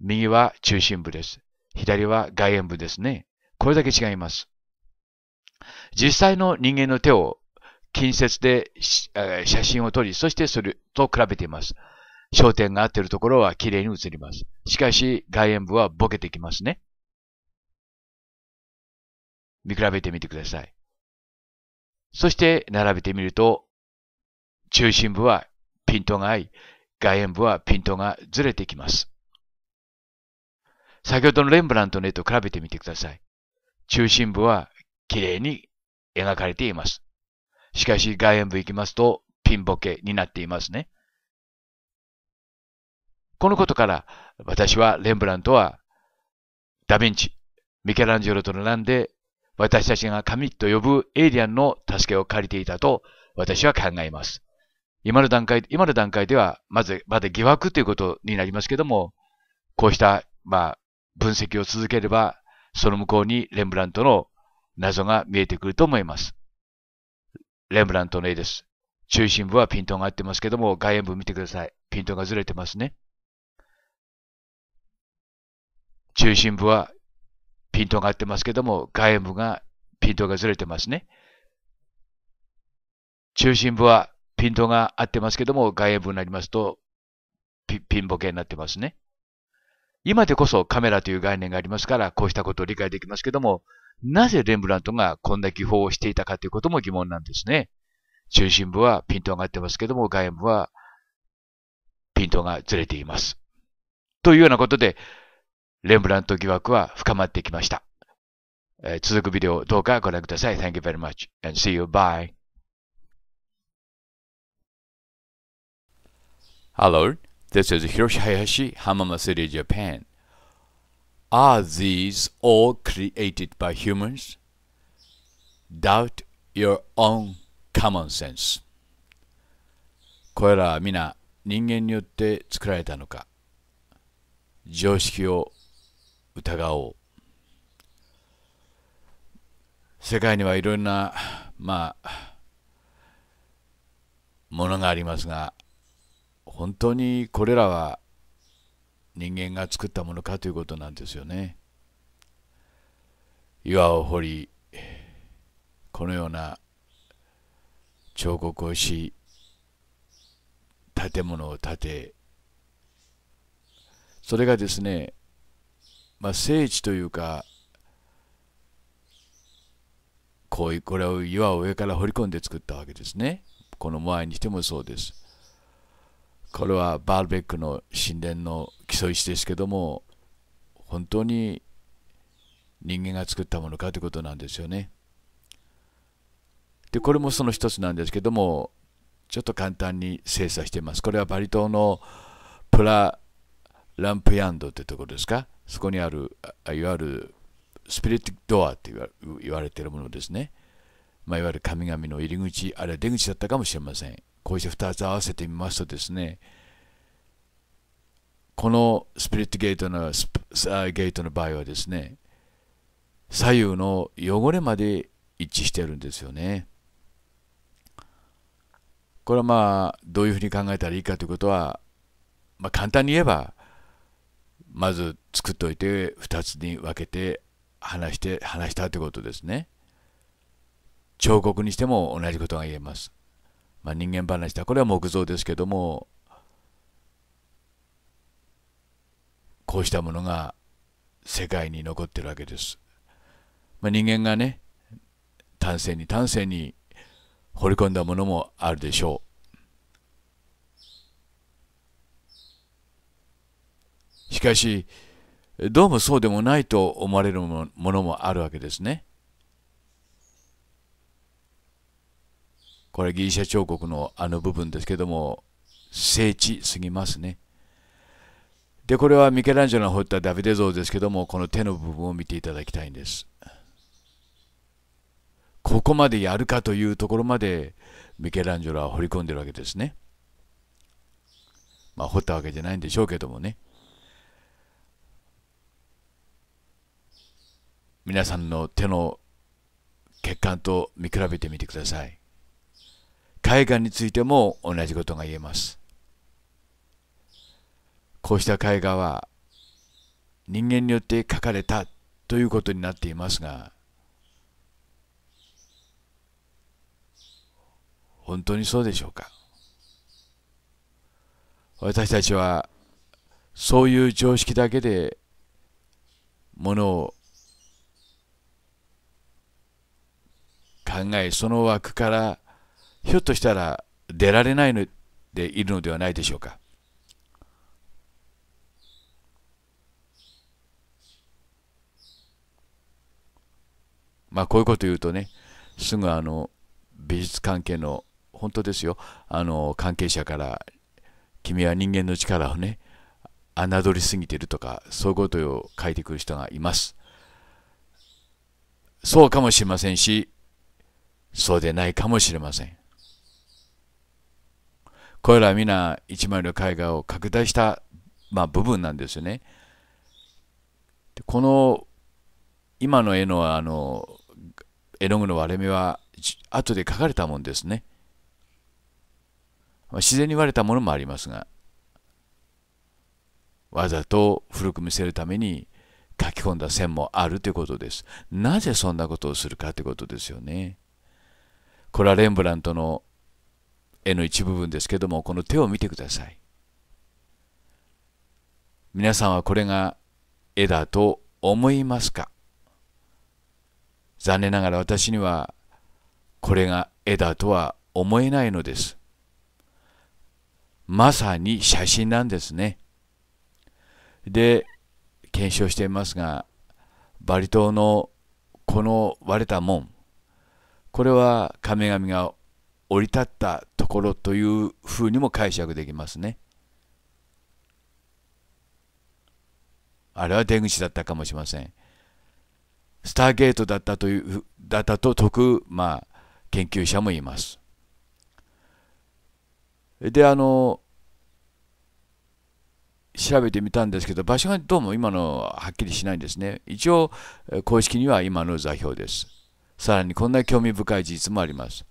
A: 右は中心部です。左は外縁部ですね。これだけ違います。実際の人間の手を近接で写真を撮り、そしてそれと比べています。焦点が合っているところは綺麗に写ります。
B: しかし、外縁部はボケてきますね。見比べてみてください。そして並べてみると、
A: 中心部はピントが合い、外縁部はピントがずれてきます。先ほどのレンブラントの絵と比べてみてください。中心部は綺麗に描かれています。しかし外縁部行きますとピンボケになっていますね。このことから私はレンブラントはダヴィンチ、ミケランジェロと並んで私たちが神と呼ぶエイリアンの助けを借りていたと私は考えます。今の段階、今の段階では、まず、まだ疑惑ということになりますけども、こうした、まあ、分析を続ければ、その向こうにレンブラントの謎が見えてくると思います。レンブラントの絵です。中心部はピントが合ってますけども、外縁部見てください。ピントがずれてますね。中心部はピントが合ってますけども、外部がピントがずれてますね。中心部はピントが合ってますけども、外部になりますとピ、ピンボケになってますね。今でこそカメラという概念がありますから、こうしたことを理解できますけども、なぜレンブラントがこんな技法をしていたかということも疑問なんですね。中心部はピントが合ってますけども、外部はピントがずれています。というようなことで、レンブラント疑惑は深まってきました。えー、続くビデオどうかご覧ください。Thank you very much and see you. Bye. Hello, this is Hiroshi Hayashi, Hamama City, Japan. Are these all created by humans? Doubt your own common sense. これらは皆人間によって作られたのか常識を疑おう世界にはいろんなまあものがありますが本当にこれらは人間が作ったものかということなんですよね岩を掘りこのような彫刻をし建物を建てそれがですねまあ、聖地というかこういうこれを岩を上から掘り込んで作ったわけですねこのモアイにしてもそうですこれはバールベックの神殿の基礎石ですけども本当に人間が作ったものかということなんですよねでこれもその一つなんですけどもちょっと簡単に精査していますこれはバリ島のプラランプヤンドってところですかそこにある、いわゆるスピリットドアって言われているものですね。まあ、いわゆる神々の入り口、あるいは出口だったかもしれません。こうして2つ合わせてみますとですね、このスピリットゲートのゲートの場合はですね、左右の汚れまで一致してるんですよね。これはまあ、どういうふうに考えたらいいかということは、まあ、簡単に言えば、まず作っといて2つに分けて話して話したってことですね彫刻にしても同じことが言えます、まあ、人間話たこれは木造ですけどもこうしたものが世界に残ってるわけです、まあ、人間がね単精に単精に掘り込んだものもあるでしょうしかし、どうもそうでもないと思われるものもあるわけですね。これギリシャ彫刻のあの部分ですけども、聖地すぎますね。で、これはミケランジェロの彫ったダビデ像ですけども、この手の部分を見ていただきたいんです。ここまでやるかというところまでミケランジェロは彫り込んでるわけですね。まあ、彫ったわけじゃないんでしょうけどもね。皆さんの手の血管と見比べてみてください。海岸についても同じことが言えます。こうした絵画は人間によって描かれたということになっていますが本当にそうでしょうか私たちはそういう常識だけでものを考えその枠からひょっとしたら出られないのでいるのではないでしょうか。まあこういうこと言うとねすぐあの美術関係の本当ですよあの関係者から「君は人間の力をね侮りすぎてる」とかそういうことを書いてくる人がいます。そうかもしれませんしそうでないかもしれません。これら皆一枚の絵画を拡大した、まあ、部分なんですよね。この今の絵のあの絵の具の割れ目は後で描かれたもんですね。自然に割れたものもありますがわざと古く見せるために書き込んだ線もあるということです。なぜそんなことをするかということですよね。これはレンブラントの絵の一部分ですけどもこの手を見てください皆さんはこれが絵だと思いますか残念ながら私にはこれが絵だとは思えないのですまさに写真なんですねで検証していますがバリ島のこの割れた門これは神々が降り立ったところというふうにも解釈できますね。あれは出口だったかもしれません。スターゲートだったという、だったと解く、まあ、研究者もいます。で、あの、調べてみたんですけど、場所がどうも今のはっきりしないんですね。一応、公式には今の座標です。さらにこんな興味深い事実もあります。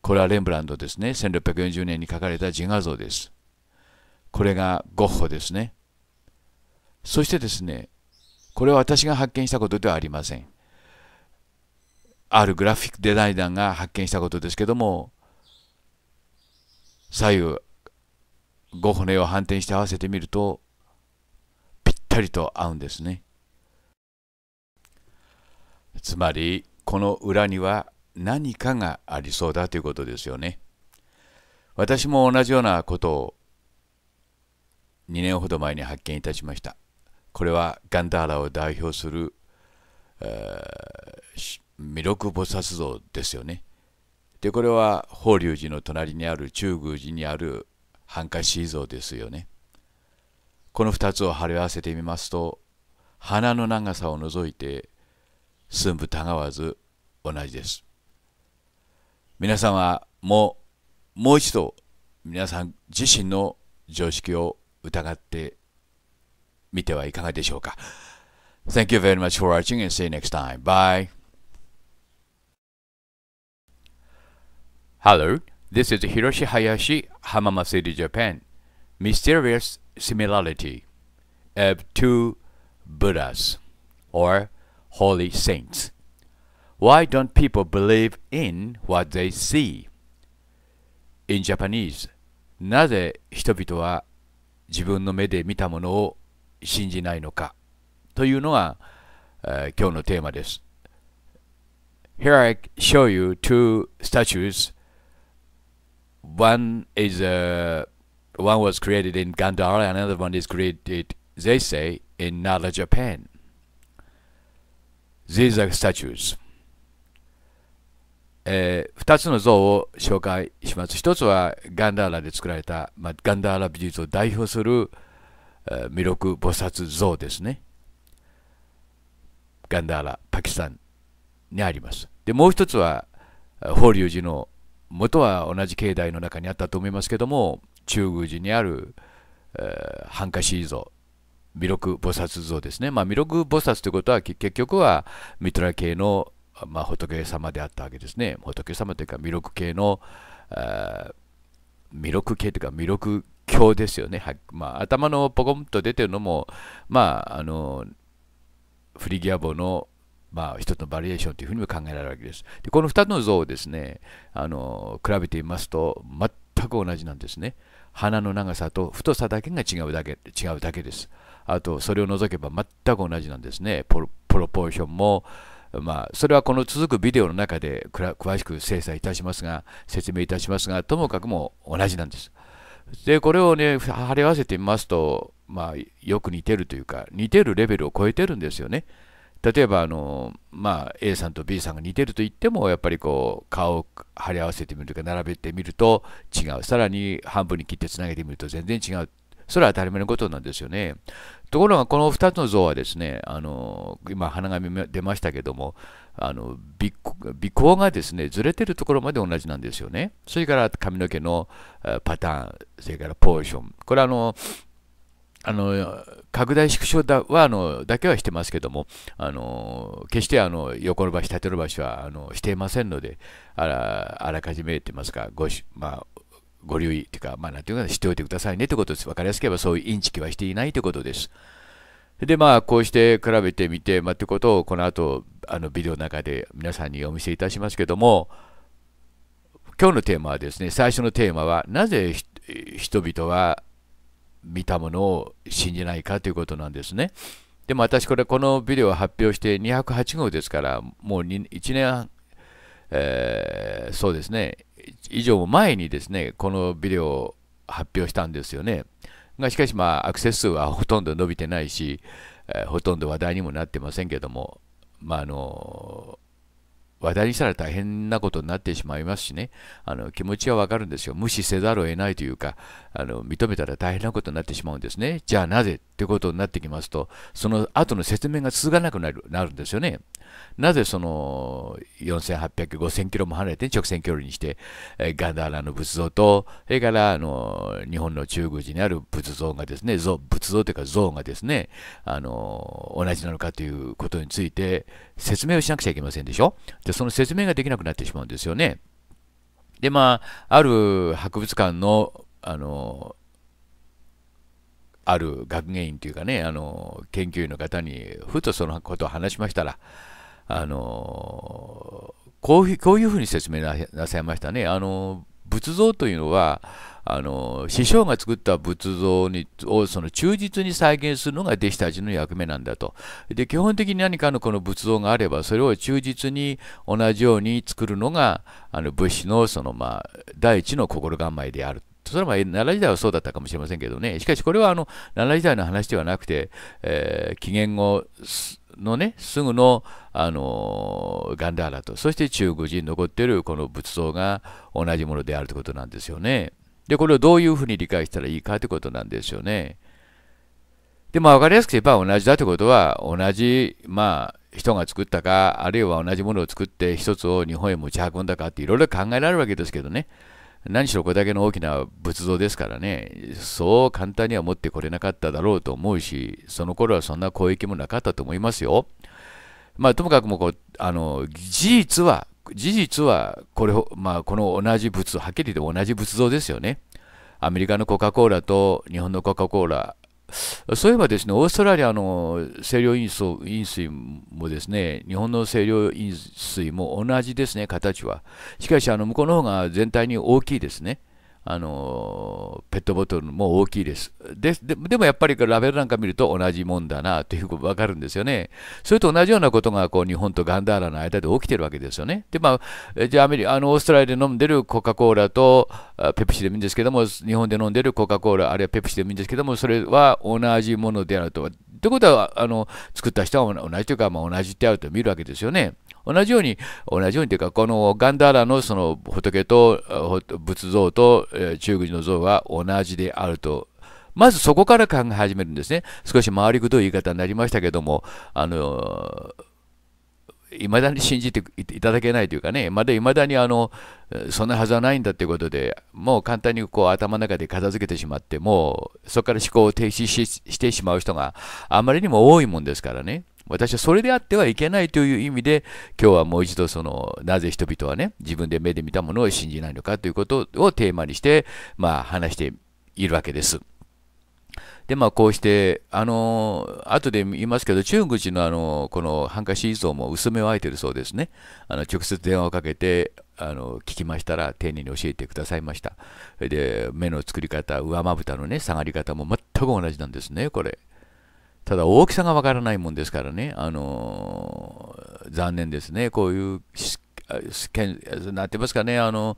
A: これはレンブランドですね。1640年に描かれた自画像です。これがゴッホですね。そしてですね、これは私が発見したことではありません。あるグラフィックデザイナーが発見したことですけども、左右、ゴッホの絵を反転して合わせてみると、ぴったりと合うんですね。つまり、この裏には何かがありそうだということですよね。私も同じようなことを2年ほど前に発見いたしました。これはガンダーラを代表する、えー、弥勒菩薩像ですよね。でこれは法隆寺の隣にある中宮寺にあるハンカシー像ですよね。この2つを貼り合わせてみますと鼻の長さを除いて寸分たがわず同じです。皆さんはもう、もう一度皆さん自身の常識を疑ってみてはいかがでしょうか。Thank you very much for watching and see you next time. Bye. Hello, this is Hiroshi Hayashi, Hamama City, Japan. Mysterious similarity of two Buddhas or holy saints. Why don't people believe in what they see? In Japanese, なぜ人々は自分の目で見たものを信じないのかというのが、えー、今日のテーマです。Here I show you two statues. One is a uh, one was created in Gandhara, another one is created, they say, in Nara, Japan. zigzag statues、えー、2つの像を紹介します。1つはガンダーラで作られた、まあ、ガンダーラ美術を代表する、えー、弥勒菩薩像ですね。ガンダーラ、パキスタンにあります。で、もう1つは法隆寺の元は同じ境内の中にあったと思いますけども中宮寺にある、えー、ハンカシー像弥勒菩薩像ですね。まあ、弥勒菩薩ということは結局はミトラ系の、まあ、仏様であったわけですね。仏様というか弥勒系の弥勒系というか弥勒教ですよね。はいまあ、頭のポコンと出てるのも、まあ、あのフリギア帽のまあ、一つのバリエーションというふうにも考えられるわけです。でこの2つの像をですねあの比べてみますとく同じなんですね。花の長さと太さだけが違うだけ違うだけです。あと、それを除けば全く同じなんですね。プロプロポーションも、まあ、それはこの続くビデオの中で詳しく精査いたしますが、説明いたしますが、ともかくも同じなんです。で、これをね、貼り合わせてみますと、まあ、よく似てるというか、似てるレベルを超えてるんですよね。例えばあの、まあ、A さんと B さんが似てると言ってもやっぱりこう顔を貼り合わせてみるとか並べてみると違うさらに半分に切ってつなげてみると全然違うそれは当たり前のことなんですよねところがこの2つの像はですねあの今花紙出ましたけどもあの鼻孔がですねずれてるところまで同じなんですよねそれから髪の毛のパターンそれからポーションこれあのあの拡大縮小だはあのだけはしてますけども、あの決してあの横伸ばし、縦伸ばしはあのしていませんので、あらあらかじめといいますか、ごしまあ、ご留意というか、まあ、なんていうか、しておいてくださいねということです。分かりやすければ、そういうインチキはしていないということです。で、まあ、こうして比べてみて、まあ、ということを、この後、あのビデオの中で皆さんにお見せいたしますけども、今日のテーマはですね、最初のテーマは、なぜ人々は見たものを信じないかということなんですね。でも私これこのビデオを発表して208号ですからもう1年半、えー、そうですね以上前にですねこのビデオを発表したんですよね。がしかしまあアクセス数はほとんど伸びてないし、えー、ほとんど話題にもなってませんけども、まあ、あの話題にしたら大変なことになってしまいますしね、あの気持ちはわかるんですよ。無視せざるを得ないというかあの、認めたら大変なことになってしまうんですね。じゃあなぜってことになってきますと、その後の説明が続かなくなるなるんですよね。なぜその4800、5000キロも離れて直線距離にして、えガンダーラの仏像と、それからあの日本の中宮寺にある仏像がですね、像仏像というか像がですね、あの同じなのかということについて説明をしなくちゃいけませんでしょ。で、その説明ができなくなってしまうんですよね。で、まあ、ある博物館の、あのある学芸員というかねあの研究員の方にふとそのことを話しましたらあのこういうこういうふうに説明なさいましたね。あの仏像というのはあの師匠が作った仏像にをその忠実に再現するのが弟子たちの役目なんだとで基本的に何かのこの仏像があればそれを忠実に同じように作るのがあの仏師のその、まあ、第一の心構えであるそれは奈良時代はそうだったかもしれませんけどねしかしこれはあの奈良時代の話ではなくて、えー、紀元後のね、すぐの、あのガンダーラと、そして中国人に残っているこの仏像が同じものであるということなんですよね。で、これをどういうふうに理解したらいいかということなんですよね。で、まあ、分かりやすく言えば同じだということは、同じ、まあ、人が作ったか、あるいは同じものを作って一つを日本へ持ち運んだかっていろいろ考えられるわけですけどね。何しろこれだけの大きな仏像ですからね、そう簡単には持ってこれなかっただろうと思うし、その頃はそんな交易もなかったと思いますよ。まあ、ともかくもこうあの事実は、事実はこれ、まあ、この同じ仏像、はっきり言って同じ仏像ですよね。アメリカのコカ・コーラと日本のコカ・コーラ、そういえばですね、オーストラリアの清涼飲水もですね、日本の清涼飲水も同じですね、形は。しかし、あの向こうの方が全体に大きいですね。あのペットボトルも大きいですででもやっぱりラベルなんか見ると同じもんだなということが分かるんですよね。それと同じようなことがこう日本とガンダーラの間で起きてるわけですよね。で、まあ、じゃあアメリあのオーストラリアで飲んでるコカ・コーラとペプシでもいいんですけども、日本で飲んでるコカ・コーラ、あるいはペプシでもいいんですけども、それは同じものであると。ということは、あの作った人は同じというか、まあ、同じであると見るわけですよね。同じように、同じようにというか、このガンダーラのその仏と仏像と中宮の像は同じであると。まずそこから考え始めるんですね。少し回りくどい言い方になりましたけども、あのいまだに信じていただけないというかね、まだいまだにあのそんなはずはないんだということで、もう簡単にこう頭の中で片付けてしまって、もうそこから思考を停止してしまう人があまりにも多いもんですからね。私はそれであってはいけないという意味で、今日はもう一度その、なぜ人々はね、自分で目で見たものを信じないのかということをテーマにして、まあ、話しているわけです。で、まあ、こうして、あの、後で言いますけど、中国人のあの、このハンカシー像も薄めを開いてるそうですね。あの、直接電話をかけて、あの聞きましたら丁寧に教えてくださいました。で目の作り方上まぶたのね下がり方も全く同じなんですねこれ。ただ大きさがわからないもんですからね、あの残念ですね、こういうなんて言いますかね、あの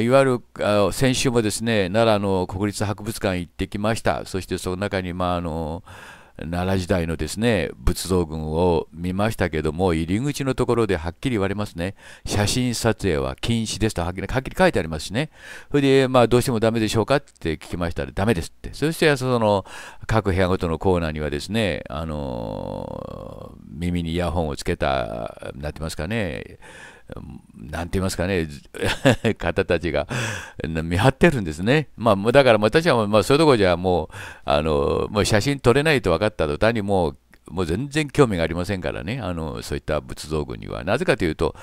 A: いわゆる先週もですね奈良の国立博物館行ってきました、そしてその中に、まああの奈良時代のですね仏像群を見ましたけども入り口のところではっきり言われますね写真撮影は禁止ですとはっきり書いてありますしねそれで、まあ、どうしてもダメでしょうかって聞きましたらダメですってそしてその各部屋ごとのコーナーにはですねあの耳にイヤホンをつけたなってますかねなんて言いますかね、方たちが見張ってるんですね。まあ、だから私は、まあ、そういうところじゃもう、あの、もう写真撮れないと分かった途端にもう、もう全然興味がありませんからね、あのそういった仏像群には。なぜかというと、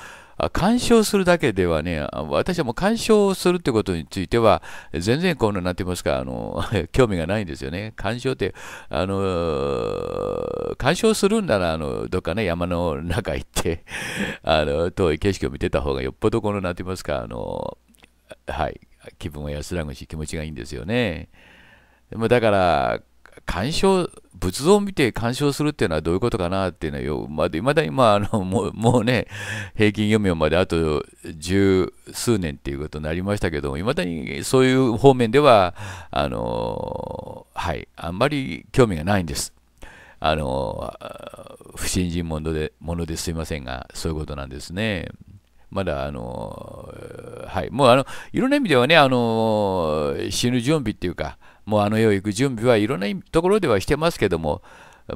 A: 干渉するだけではね、私はもう干渉するってことについては、全然この、なって言いますか、あの、興味がないんですよね。干渉って、あの、干渉するんなら、あの、どっかね、山の中行って、あの、遠い景色を見てた方がよっぽどこの、なって言いますか、あの、はい、気分は安らぐし、気持ちがいいんですよね。でもだから、鑑賞仏像を見て鑑賞するっていうのはどういうことかなっていうのはよ、まいまだに、まあ、あのもうもうね平均余命まであと十数年っていうことになりましたけどもいまだにそういう方面ではあのはいあんまり興味がないんです。あの不信心者でものですいませんがそういうことなんですね。まだあのはいもうあのいろんな意味ではねあの死ぬ準備っていうかもうあの世へ行く準備はいろんなところではしてますけども、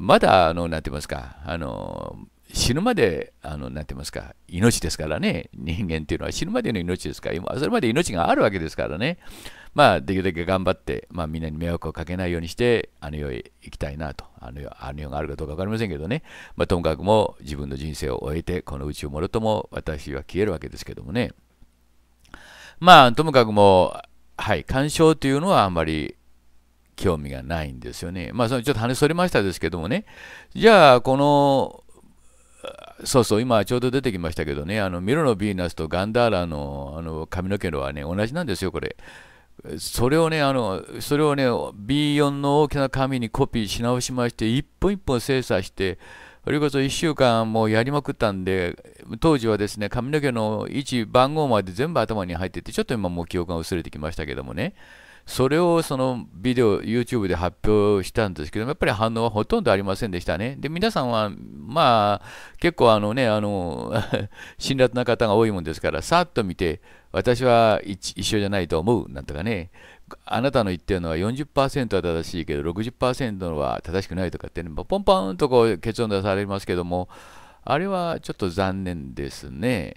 A: まだ、あの、なて言いますか、あの、死ぬまで、あの、なて言いますか、命ですからね、人間っていうのは死ぬまでの命ですから、今、それまで命があるわけですからね、まあ、できるだけ頑張って、まあ、みんなに迷惑をかけないようにして、あの世へ行きたいなと、あの世、あの世があるかどうか分かりませんけどね、まあ、ともかくも自分の人生を終えて、この宇宙もろとも私は消えるわけですけどもね。まあ、ともかくも、はい、干渉というのはあんまり興味がないんですよね。まあ、そのちょっと話それましたですけどもね、じゃあ、この、そうそう、今ちょうど出てきましたけどね、あのミロのヴィーナスとガンダーラのあの髪の毛のはね、同じなんですよ、これ。それをね、あのそれをね、B4 の大きな紙にコピーし直しまして、一本一本精査して、それこそ1週間もうやりまくったんで、当時はですね、髪の毛の位置、番号まで全部頭に入ってて、ちょっと今もう記憶が薄れてきましたけどもね。それをそのビデオ、YouTube で発表したんですけども、やっぱり反応はほとんどありませんでしたね。で、皆さんは、まあ、結構あのね、あの、辛辣な方が多いもんですから、さっと見て、私は一緒じゃないと思う、なんとかね、あなたの言ってるのは40%は正しいけど、60%は正しくないとかって、ね、ポンポンとこう結論出されますけども、あれはちょっと残念ですね。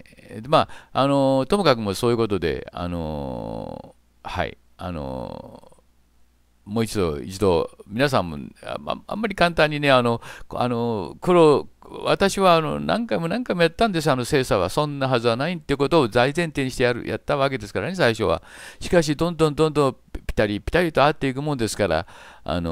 A: まあ、あの、ともかくもそういうことで、あの、はい。あのもう一度、一度、皆さんもあんまり簡単にね、あの、あの苦労、私はあの何回も何回もやったんです、あの精査は。そんなはずはないってことを大前提にしてやるやったわけですからね、最初は。しかし、どんどんどんどんぴたりぴたりと合っていくもんですから、あの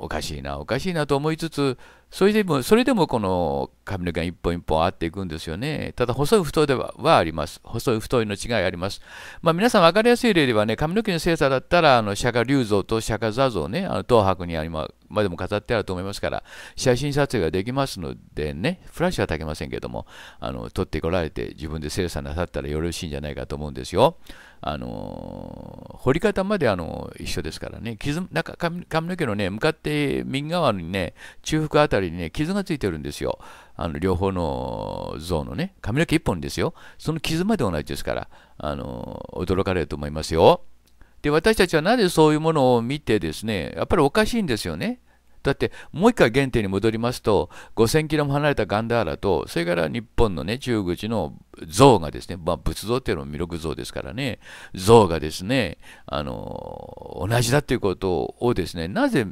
A: おかしいな、おかしいなと思いつつ、それでも、それでもこの髪の毛が一本一本合っていくんですよね。ただ、細い太いでははあります。細い太いの違いあります。まあ、皆さん分かりやすい例ではね、髪の毛の精査だったら、あの釈迦竜像と釈迦座像ね、あの東博にあります。までも飾ってあると思いますから、写真撮影ができますのでね、フラッシュは焚けませんけども、あの撮ってこられて、自分で精査なさったらよろしいんじゃないかと思うんですよ。あのー、掘り方まであの一緒ですからね、傷なんか髪髪の毛のね、向かって右側にね、中腹あたりにね、傷がついてるんですよ。あの両方の像のね、髪の毛1本ですよ。その傷まで同じですから、あのー、驚かれると思いますよ。で、私たちはなぜそういうものを見てですね、やっぱりおかしいんですよね。だってもう一回原点に戻りますと5000キロも離れたガンダーラとそれから日本のね中口の像がですね、まあ、仏像っていうのも魅力像ですからね像がですねあの同じだということをですねなぜ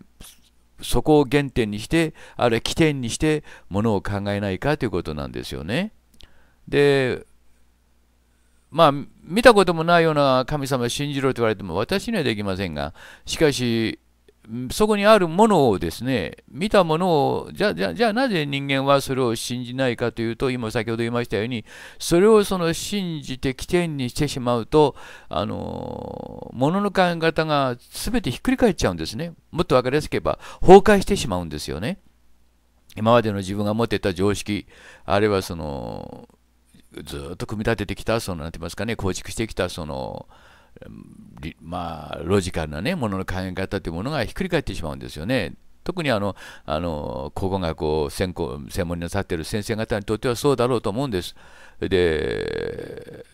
A: そこを原点にしてあるいは起点にしてものを考えないかということなんですよね。でまあ見たこともないような神様を信じろと言われても私にはできませんが、しかし、そこにあるものをですね、見たものを、じゃあ、じゃあなぜ人間はそれを信じないかというと、今先ほど言いましたように、それをその信じて起点にしてしまうと、あの、ものの考え方が全てひっくり返っちゃうんですね。もっと分かりやすくれば、崩壊してしまうんですよね。今までの自分が持ってた常識、あるいはその、ずっと組み立ててきた、その、なんて言いますかね、構築してきた、その、まあ、ロジカルな、ね、ものの考え方というものがひっくり返ってしまうんですよね。特にあの、あの、考古学を専攻、専門になさっている先生方にとってはそうだろうと思うんです。で、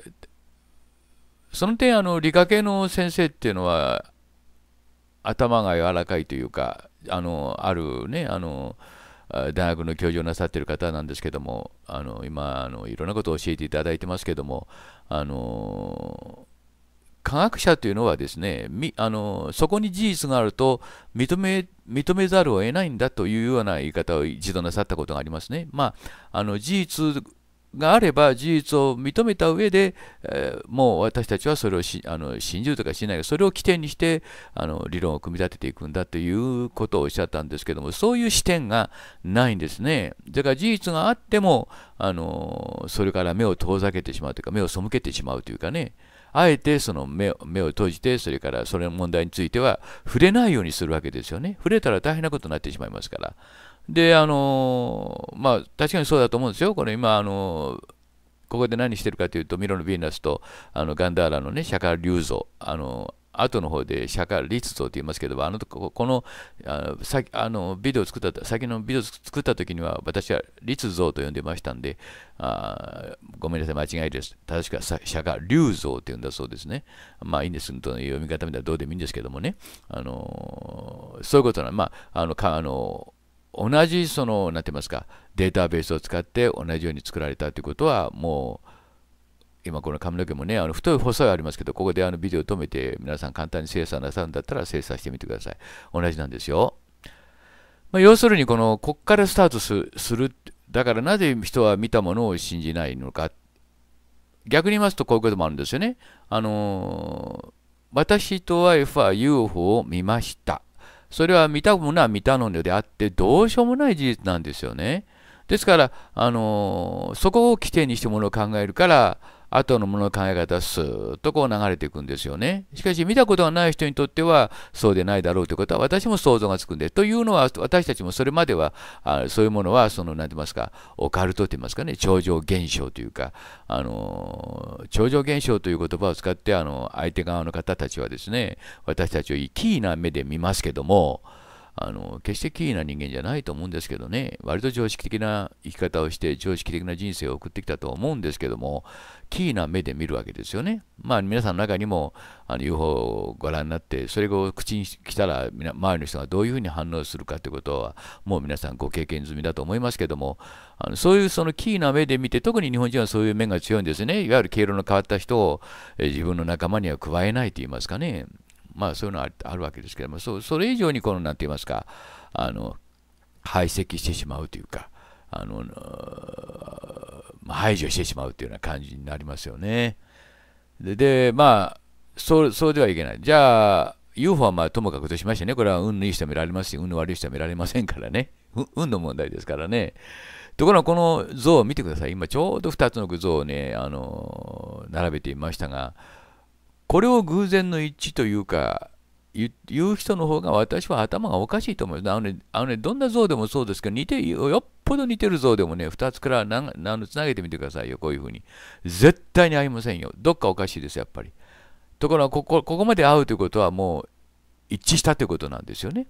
A: その点、あの、理科系の先生っていうのは、頭が柔らかいというか、あの、あるね、あの、大学の教授をなさっている方なんですけどもあの今あのいろんなことを教えていただいてますけどもあの科学者というのはですねみあのそこに事実があると認め認めざるを得ないんだというような言い方を一度なさったことがありますね。まあ、あの事実があれば事実を認めた上で、えー、もう私たちはそれをしあの信じるとかしないそれを起点にしてあの理論を組み立てていくんだということをおっしゃったんですけどもそういう視点がないんですねだから事実があってもあのそれから目を遠ざけてしまうというか目を背けてしまうというかねあえてその目を閉じて、それからそれの問題については触れないようにするわけですよね。触れたら大変なことになってしまいますから。で、あのまあ、確かにそうだと思うんですよ。これ今、あのここで何してるかというと、ミロのヴィーナスとあのガンダーラのね、釈迦竜像、あの後の方で釈迦律像と言いますけどあのこのあのさあのビデオを作った先のビデオを作った時には私は律像と呼んでましたんであごめんなさい間違いです正しくは釈迦龍像と呼んだそうですねまあいいんですとの読み方みたいなどうでもいいんですけどもねあのそういうことなまああのかあの同じその何て言いますかデータベースを使って同じように作られたということはもう今この髪の毛もねあの太い細いありますけどここであのビデオを止めて皆さん簡単に精査なさるんだったら精査してみてください同じなんですよ、まあ、要するにこのこっからスタートするだからなぜ人は見たものを信じないのか逆に言いますとこういうこともあるんですよねあの私とワイフは UFO を見ましたそれは見たものは見たのであってどうしようもない事実なんですよね。ですから、あのそこを起点にしてものを考えるから後のものの考え方はスーッとこう流れていくんですよね。しかし見たことがない人にとってはそうでないだろうということは私も想像がつくんです。というのは私たちもそれまではあそういうものはその何て言いますかオカルトと言いますかね超常現象というかあの超常現象という言葉を使ってあの相手側の方たちはですね私たちをキーな目で見ますけども。あの決して奇異な人間じゃないと思うんですけどね割と常識的な生き方をして常識的な人生を送ってきたと思うんですけども奇異な目で見るわけですよねまあ皆さんの中にもあの UFO をご覧になってそれを口にしたら周りの人がどういうふうに反応するかということはもう皆さんご経験済みだと思いますけどもあのそういうそのキーな目で見て特に日本人はそういう面が強いんですねいわゆる経路の変わった人を自分の仲間には加えないと言いますかねまあ、そういうのはあるわけですけどもそそれ以上にこの何て言いますかあの排斥してしまうというかあの、ま排除してしまうというような感じになりますよね。ででまあそうそうではいけない。じゃあ UFO はまあともかくとしましてねこれは運のいい人は見られますし運の悪い人は見られませんからね運の問題ですからね。ところがこの像を見てください。今ちょうど2つの像をね、あの並べてみましたが、これを偶然の一致というか、言う人の方が私は頭がおかしいと思います。あのね、あのねどんな像でもそうですけど、似てよっぽど似てる像でもね、2つからなのつなげてみてくださいよ、こういうふうに。絶対に合いませんよ。どっかおかしいです、やっぱり。ところがここ、ここまで合うということは、もう一致したということなんですよね。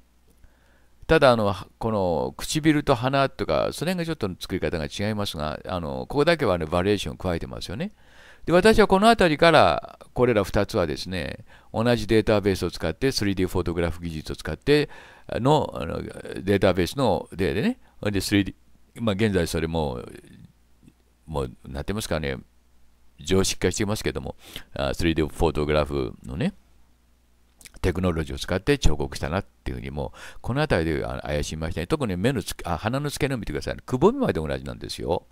A: ただあの、この唇と鼻とか、その辺がちょっと作り方が違いますが、あのここだけは、ね、バリエーションを加えてますよね。で私はこの辺りからこれら2つはですね同じデータベースを使って 3D フォトグラフ技術を使ってのデータベースの例でねで 3D、まあ、現在それももうなってますかね常識化していますけども 3D フォトグラフのねテクノロジーを使って彫刻したなっていうふうにもうこの辺りで怪しみましたね特に目のつあ鼻の付け根を見てくださいくぼみまで同じなんですよ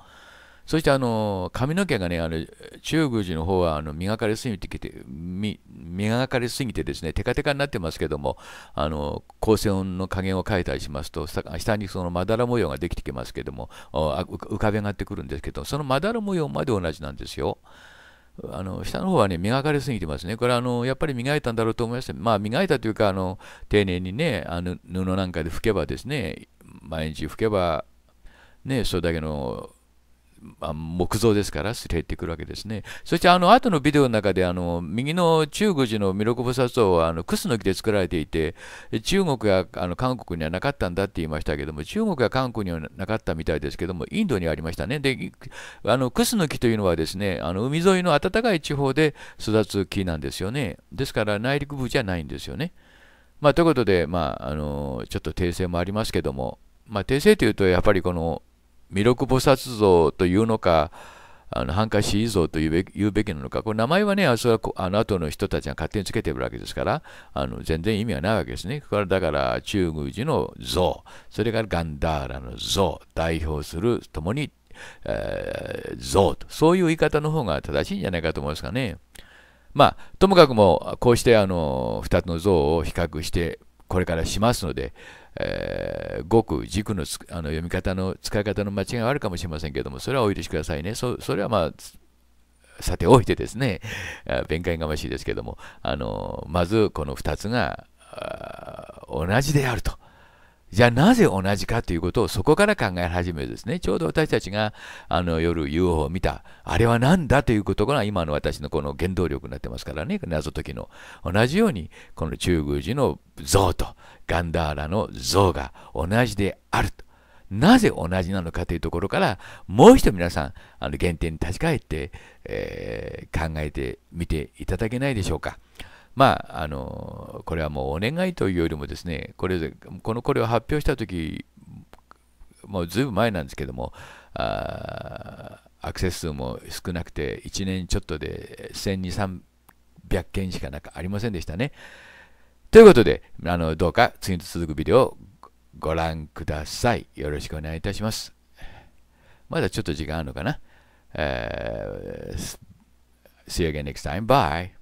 A: そしてあの髪の毛がね、あの中宮寺の方はあの磨かれすぎてきて磨かれすぎてですね、テカテカになってますけども、あの光線の加減を変えたりしますと、下にそのまだら模様ができてきますけども、浮かび上がってくるんですけど、そのまだら模様まで同じなんですよ。あの下の方はね、磨かれすぎてますね。これあの、やっぱり磨いたんだろうと思います。まあ、磨いたというか、あの丁寧にね、あの布なんかで拭けばですね、毎日拭けば、ね、それだけのまあ、木造ですからすり減ってくるわけですね。そしてあの後のビデオの中であの右の中国寺の弥勒菩薩像はあのクスの木で作られていて中国やあの韓国にはなかったんだって言いましたけども中国や韓国にはなかったみたいですけどもインドにはありましたね。であのクスの木というのはですねあの海沿いの暖かい地方で育つ木なんですよね。ですから内陸部じゃないんですよね。まあ、ということで、まあ、あのちょっと訂正もありますけども、まあ、訂正というとやっぱりこの弥勒菩薩像というのか、あのハンカシー像というべき言うべきなのか、これ名前はね、あそはあの後の人たちが勝手につけてるわけですから、あの全然意味はないわけですね。これだから中宮寺の像、それからガンダーラの像、代表するともに、えー、像と、そういう言い方の方が正しいんじゃないかと思いますかね。まあ、ともかくも、こうしてあの2つの像を比較して、これからしますので、えごく軸のあの読み方の使い方の間違いはあるかもしれませんけども、それはお許しくださいね。それはまあ、さておいてですね、弁解がましいですけども、あのまずこの2つが同じであると。じゃあなぜ同じかということをそこから考え始めるですね。ちょうど私たちがあの夜 UFO を見た、あれは何だということが今の私のこの原動力になってますからね、謎解きの。同じように、この中宮寺の像とガンダーラの像が同じであると。なぜ同じなのかというところから、もう一度皆さん、あの原点に立ち返って、えー、考えてみていただけないでしょうか。まあ、あのこれはもうお願いというよりもですねこれこのこれを発表した時もうずいぶん前なんですけどもあアクセス数も少なくて1年ちょっとで1200、300件しかなくかありませんでしたね。ということで、あのどうか次の続くビデオをご覧ください。よろしくお願いいたします。まだちょっと時間あるのかな、え
B: ー、?See you again next time. Bye!